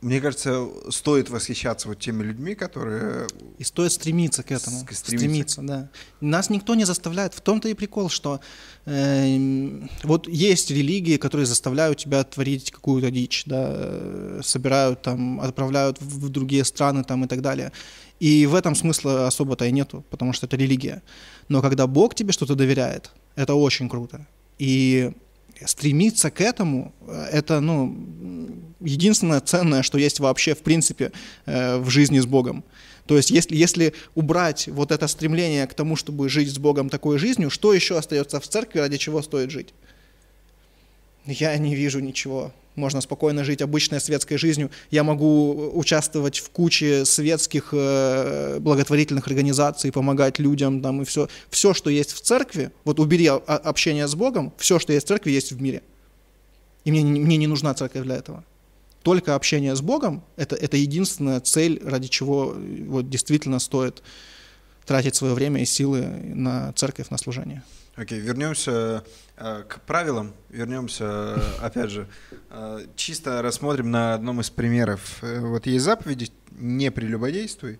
мне кажется, стоит восхищаться вот теми людьми, которые... И стоит стремиться к этому. Стремиться, стремиться да. Нас никто не заставляет. В том-то и прикол, что э, вот есть религии, которые заставляют тебя творить какую-то дичь, да, э, собирают там, отправляют в, в другие страны там и так далее. И в этом смысла особо-то и нету, потому что это религия. Но когда Бог тебе что-то доверяет, это очень круто. И стремиться к этому, э, это, ну, единственное ценное, что есть вообще, в принципе, э, в жизни с Богом. То есть если, если убрать вот это стремление к тому, чтобы жить с Богом такой жизнью, что еще остается в церкви, ради чего стоит жить? я не вижу ничего. Можно спокойно жить обычной светской жизнью. Я могу участвовать в куче светских э, благотворительных организаций, помогать людям там и все. Все, что есть в церкви, вот убери общение с Богом, все, что есть в церкви, есть в мире. И мне, мне не нужна церковь для этого. Только общение с Богом это, – это единственная цель, ради чего э, вот, действительно стоит тратить свое время и силы на церковь, на служение. Окей, okay, вернемся Э, к правилам вернемся, э, опять же, э, чисто рассмотрим на одном из примеров. Вот есть заповеди «не прелюбодействуй»,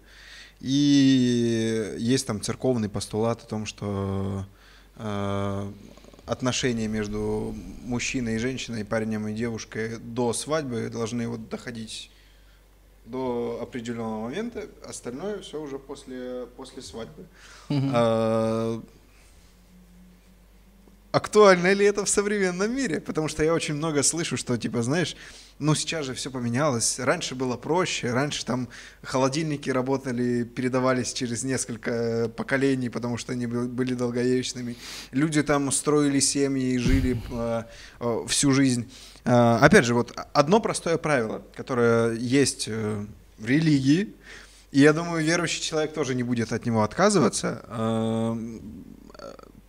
и есть там церковный постулат о том, что отношения между мужчиной и женщиной, парнем и девушкой до свадьбы должны вот доходить до определенного момента, остальное все уже после, после свадьбы. Mm-hmm актуально ли это в современном мире? Потому что я очень много слышу, что, типа, знаешь, ну сейчас же все поменялось. Раньше было проще, раньше там холодильники работали, передавались через несколько э, поколений, потому что они были долговечными. Люди там строили семьи и жили э, э, всю жизнь. опять же, вот одно простое правило, которое есть в религии, и я думаю, верующий человек тоже не будет от него отказываться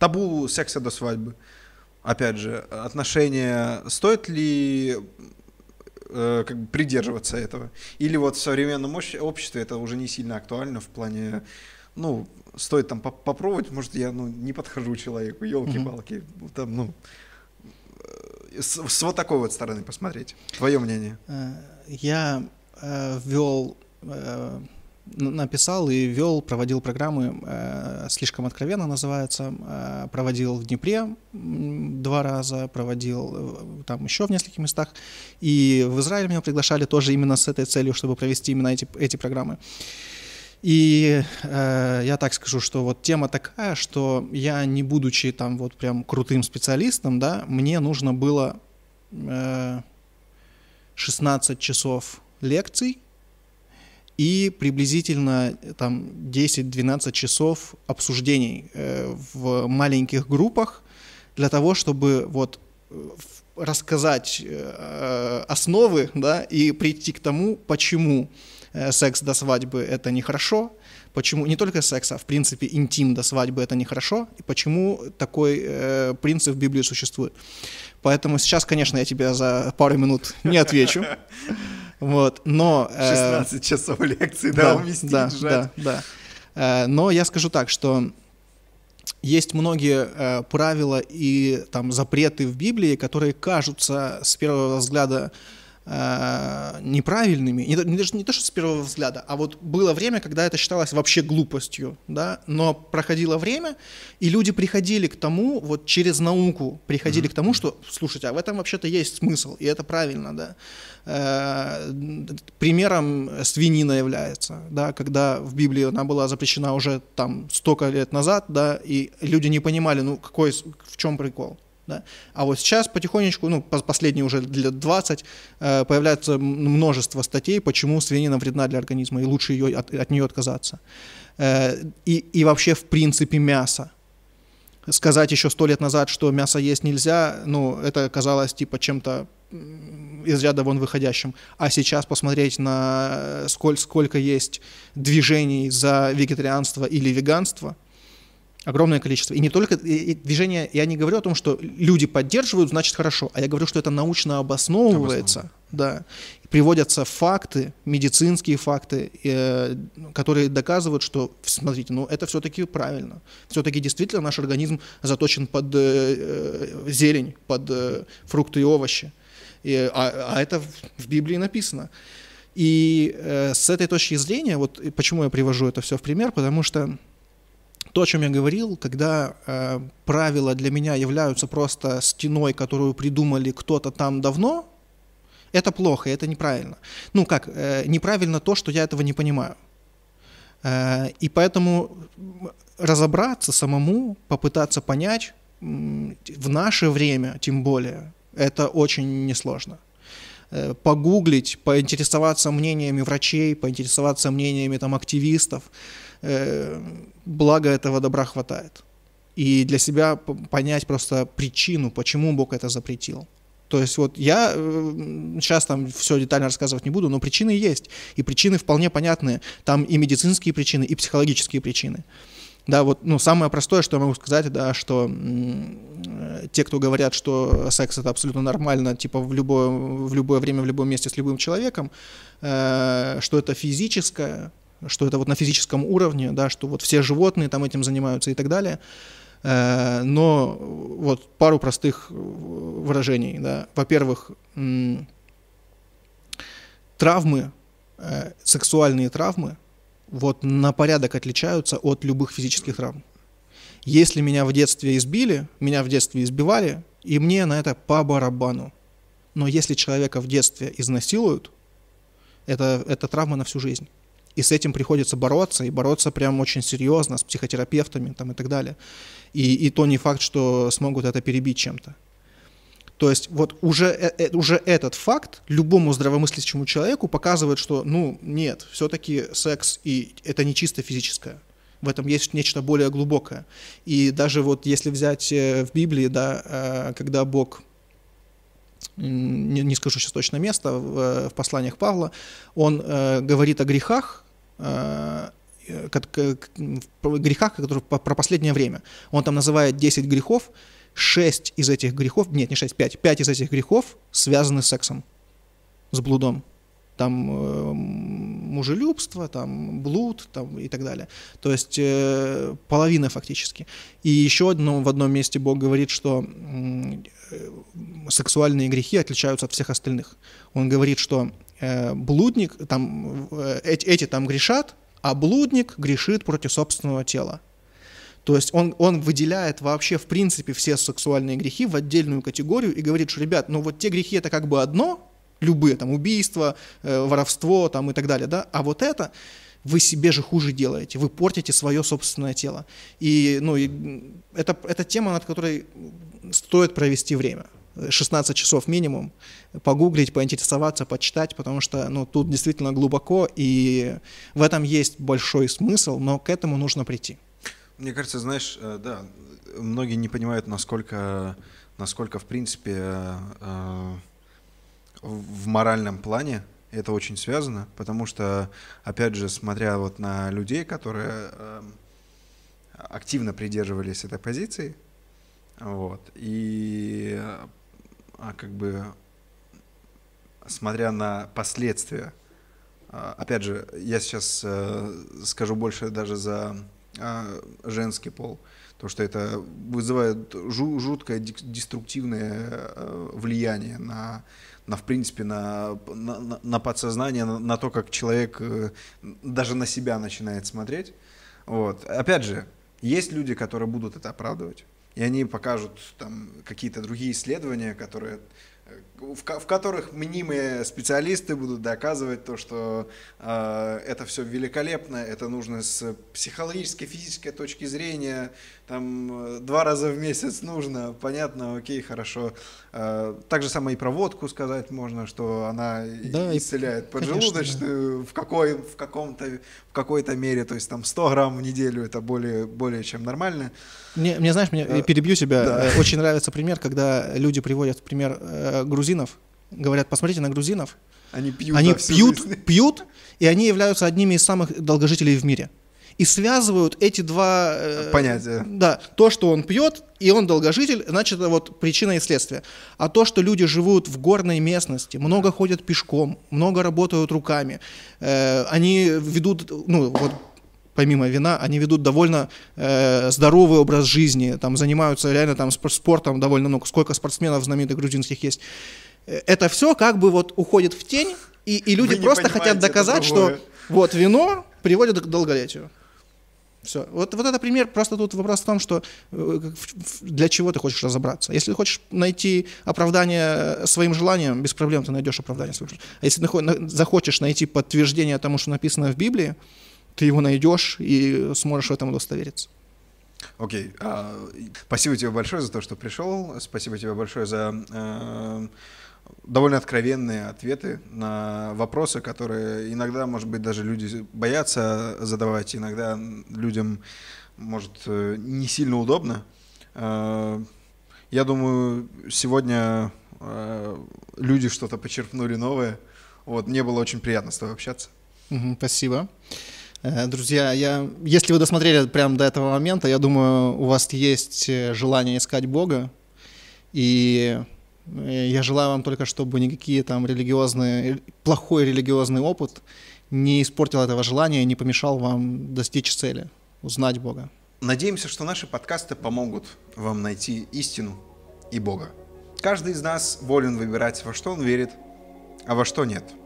табу секса до свадьбы. Опять же, отношения, стоит ли э, как бы придерживаться этого? Или вот в современном обществе это уже не сильно актуально в плане, ну, стоит там поп попробовать, может, я ну, не подхожу человеку, елки-палки, mm-hmm. там, ну, э, с, с вот такой вот стороны посмотреть. Твое мнение? Э, я э, ввел э, написал и вел, проводил программы, э, слишком откровенно называется, э, проводил в Днепре два раза, проводил э, там еще в нескольких местах, и в Израиль меня приглашали тоже именно с этой целью, чтобы провести именно эти, эти программы. И э, я так скажу, что вот тема такая, что я не будучи там вот прям крутым специалистом, да, мне нужно было э, 16 часов лекций, и приблизительно э, там 10-12 часов обсуждений э, в маленьких группах для того, чтобы вот э, рассказать основы, да, и прийти к тому, почему секс до свадьбы это нехорошо, почему не только секс, а в принципе интим до свадьбы это нехорошо, и почему такой э, принцип в Библии существует. Поэтому сейчас, конечно, я тебе за пару минут не отвечу. Вот, но... 16 э, часов лекции, да, уместить, да, да, да. Э, но я скажу так, что есть многие э, правила и там запреты в Библии, которые кажутся с первого взгляда э, неправильными, не, не, даже не то, что с первого взгляда, а вот было время, когда это считалось вообще глупостью, да, но проходило время, и люди приходили к тому, вот через науку приходили mm-hmm. к тому, что, слушайте, а в этом вообще-то есть смысл, и это правильно, да. Э, примером свинина является, да, когда в Библии она была запрещена уже там столько лет назад, да, и люди не понимали, ну, какой, в чем прикол, да? А вот сейчас потихонечку, ну, последние уже лет 20, э, появляется множество статей, почему свинина вредна для организма, и лучше ее, от, от нее отказаться. Э, и, и вообще, в принципе, мясо сказать еще сто лет назад, что мясо есть нельзя, ну, это казалось типа чем-то из ряда вон выходящим. А сейчас посмотреть на э, сколь, сколько есть движений за вегетарианство или веганство – огромное количество. И не только и, движение, я не говорю о том, что люди поддерживают, значит хорошо, а я говорю, что это научно обосновывается, да, приводятся факты, медицинские факты, э, которые доказывают, что, смотрите, ну это все-таки правильно, все-таки действительно наш организм заточен под э, э, зелень, под э, фрукты и овощи, и, а, а это в, в Библии написано. И э, с этой точки зрения, вот почему я привожу это все в пример, потому что то, о чем я говорил, когда э, правила для меня являются просто стеной, которую придумали кто-то там давно, это плохо, это неправильно. Ну как, э, неправильно то, что я этого не понимаю. Э, и поэтому разобраться самому, попытаться понять, в наше время тем более, это очень несложно э, погуглить, поинтересоваться мнениями врачей, поинтересоваться мнениями там активистов, Э, благо этого добра хватает. И для себя понять просто причину, почему Бог это запретил. То есть вот я сейчас э, там все детально рассказывать не буду, но причины есть. И причины вполне понятные. Там и медицинские причины, и психологические причины. Да, вот, ну, самое простое, что я могу сказать, да, что э, те, кто говорят, что секс это абсолютно нормально, типа в любое, в любое время, в любом месте с любым человеком, э, что это физическое, что это вот на физическом уровне, да, что вот все животные там этим занимаются и так далее. Э, но вот пару простых выражений. Да. Во-первых, травмы, э, сексуальные травмы, вот на порядок отличаются от любых физических травм. Если меня в детстве избили, меня в детстве избивали, и мне на это по барабану. Но если человека в детстве изнасилуют, это, это травма на всю жизнь. И с этим приходится бороться, и бороться прям очень серьезно с психотерапевтами там, и так далее. И, и то не факт, что смогут это перебить чем-то. То есть вот уже, э, э, уже этот факт любому здравомыслящему человеку показывает, что ну нет, все-таки секс и это не чисто физическое. В этом есть нечто более глубокое. И даже вот если взять э, в Библии, да, когда Бог не, не скажу сейчас точно место, в, э, в посланиях Павла, он э, говорит о грехах, э, э как, как, грехах, которые про последнее время. Он там называет 10 грехов, 6 из этих грехов, нет, не 6, 5, 5 из этих грехов связаны с сексом, с блудом там э, мужелюбство, там блуд там, и так далее. То есть э, половина фактически. И еще одно, в одном месте Бог говорит, что э, сексуальные грехи отличаются от всех остальных. Он говорит, что э, блудник, там, э, эти, эти там грешат, а блудник грешит против собственного тела. То есть он, он выделяет вообще, в принципе, все сексуальные грехи в отдельную категорию и говорит, что, ребят, ну вот те грехи это как бы одно, любые там убийства, э, воровство там и так далее, да, а вот это вы себе же хуже делаете, вы портите свое собственное тело. И, ну, и это, это тема, над которой стоит провести время. 16 часов минимум, погуглить, поинтересоваться, почитать, потому что ну, тут действительно глубоко, и в этом есть большой смысл, но к этому нужно прийти. Мне кажется, знаешь, э, да, многие не понимают, насколько, насколько в принципе, э, э, в моральном плане это очень связано, потому что, опять же, смотря вот на людей, которые эм, активно придерживались этой позиции, вот, и а, как бы смотря на последствия, а, опять же, я сейчас э, скажу больше даже за а, женский пол, то что это вызывает жуткое деструктивное э, влияние на на, в принципе, на, на, на подсознание, на, на то, как человек э, даже на себя начинает смотреть. Вот. Опять же, есть люди, которые будут это оправдывать, и они покажут там какие-то другие исследования, которые э, в, в которых мнимые специалисты будут доказывать то, что э, это все великолепно, это нужно с психологической, физической точки зрения, там э, два раза в месяц нужно, понятно, окей, хорошо. Э, так же самое и про водку сказать можно, что она да, исцеляет и, поджелудочную конечно. в, какой, в, каком-то, в какой-то мере, то есть там 100 грамм в неделю это более, более чем нормально. Мне, мне знаешь, мне, а, э, перебью себя, да. очень нравится пример, когда люди приводят пример э, грузин грузинов. Говорят, посмотрите на грузинов. Они пьют. Они пьют, жизнь. пьют, и они являются одними из самых долгожителей в мире. И связывают эти два... Э, Понятия. да, то, что он пьет, и он долгожитель, значит, это вот причина и следствие. А то, что люди живут в горной местности, много ходят пешком, много работают руками, э, они ведут, ну, вот помимо вина, они ведут довольно э, здоровый образ жизни, там занимаются реально там спортом довольно много, сколько спортсменов знаменитых грузинских есть. Э, это все как бы вот уходит в тень, и, и люди Вы просто хотят доказать, что вот вино приводит к долголетию. Все. Вот, вот это пример. Просто тут вопрос в том, что э, для чего ты хочешь разобраться. Если ты хочешь найти оправдание э, своим желаниям, без проблем ты найдешь оправдание своим желаниям. А если ты захочешь найти подтверждение тому, что написано в Библии, ты его найдешь и сможешь в этом удостовериться. Окей. Okay. А, uh, спасибо тебе большое за то, что пришел. Спасибо тебе большое за uh, довольно откровенные ответы на вопросы, которые иногда, может быть, даже люди боятся задавать, иногда людям, может, э, не сильно удобно. Uh, я думаю, сегодня люди что-то почерпнули новое. Вот, мне было очень приятно с тобой общаться. Uh-huh, спасибо. Э, друзья, я, если вы досмотрели прямо до этого момента, я думаю, у вас есть э, желание искать Бога. И э, я желаю вам только, чтобы никакие там религиозные, плохой религиозный опыт не испортил этого желания и не помешал вам достичь цели, узнать Бога. Надеемся, что наши подкасты помогут вам найти истину и Бога. Каждый из нас волен выбирать, во что он верит, а во что нет –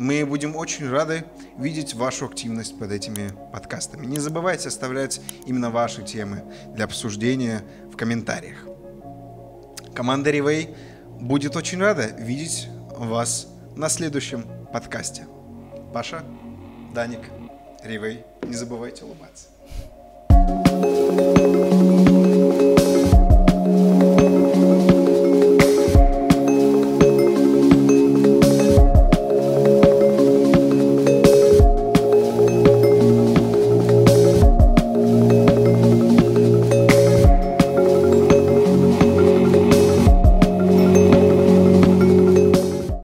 мы будем очень рады видеть вашу активность под этими подкастами. Не забывайте оставлять именно ваши темы для обсуждения в комментариях. Команда Ривей будет очень рада видеть вас на следующем подкасте. Паша, Даник, Ривей, не забывайте улыбаться. thank you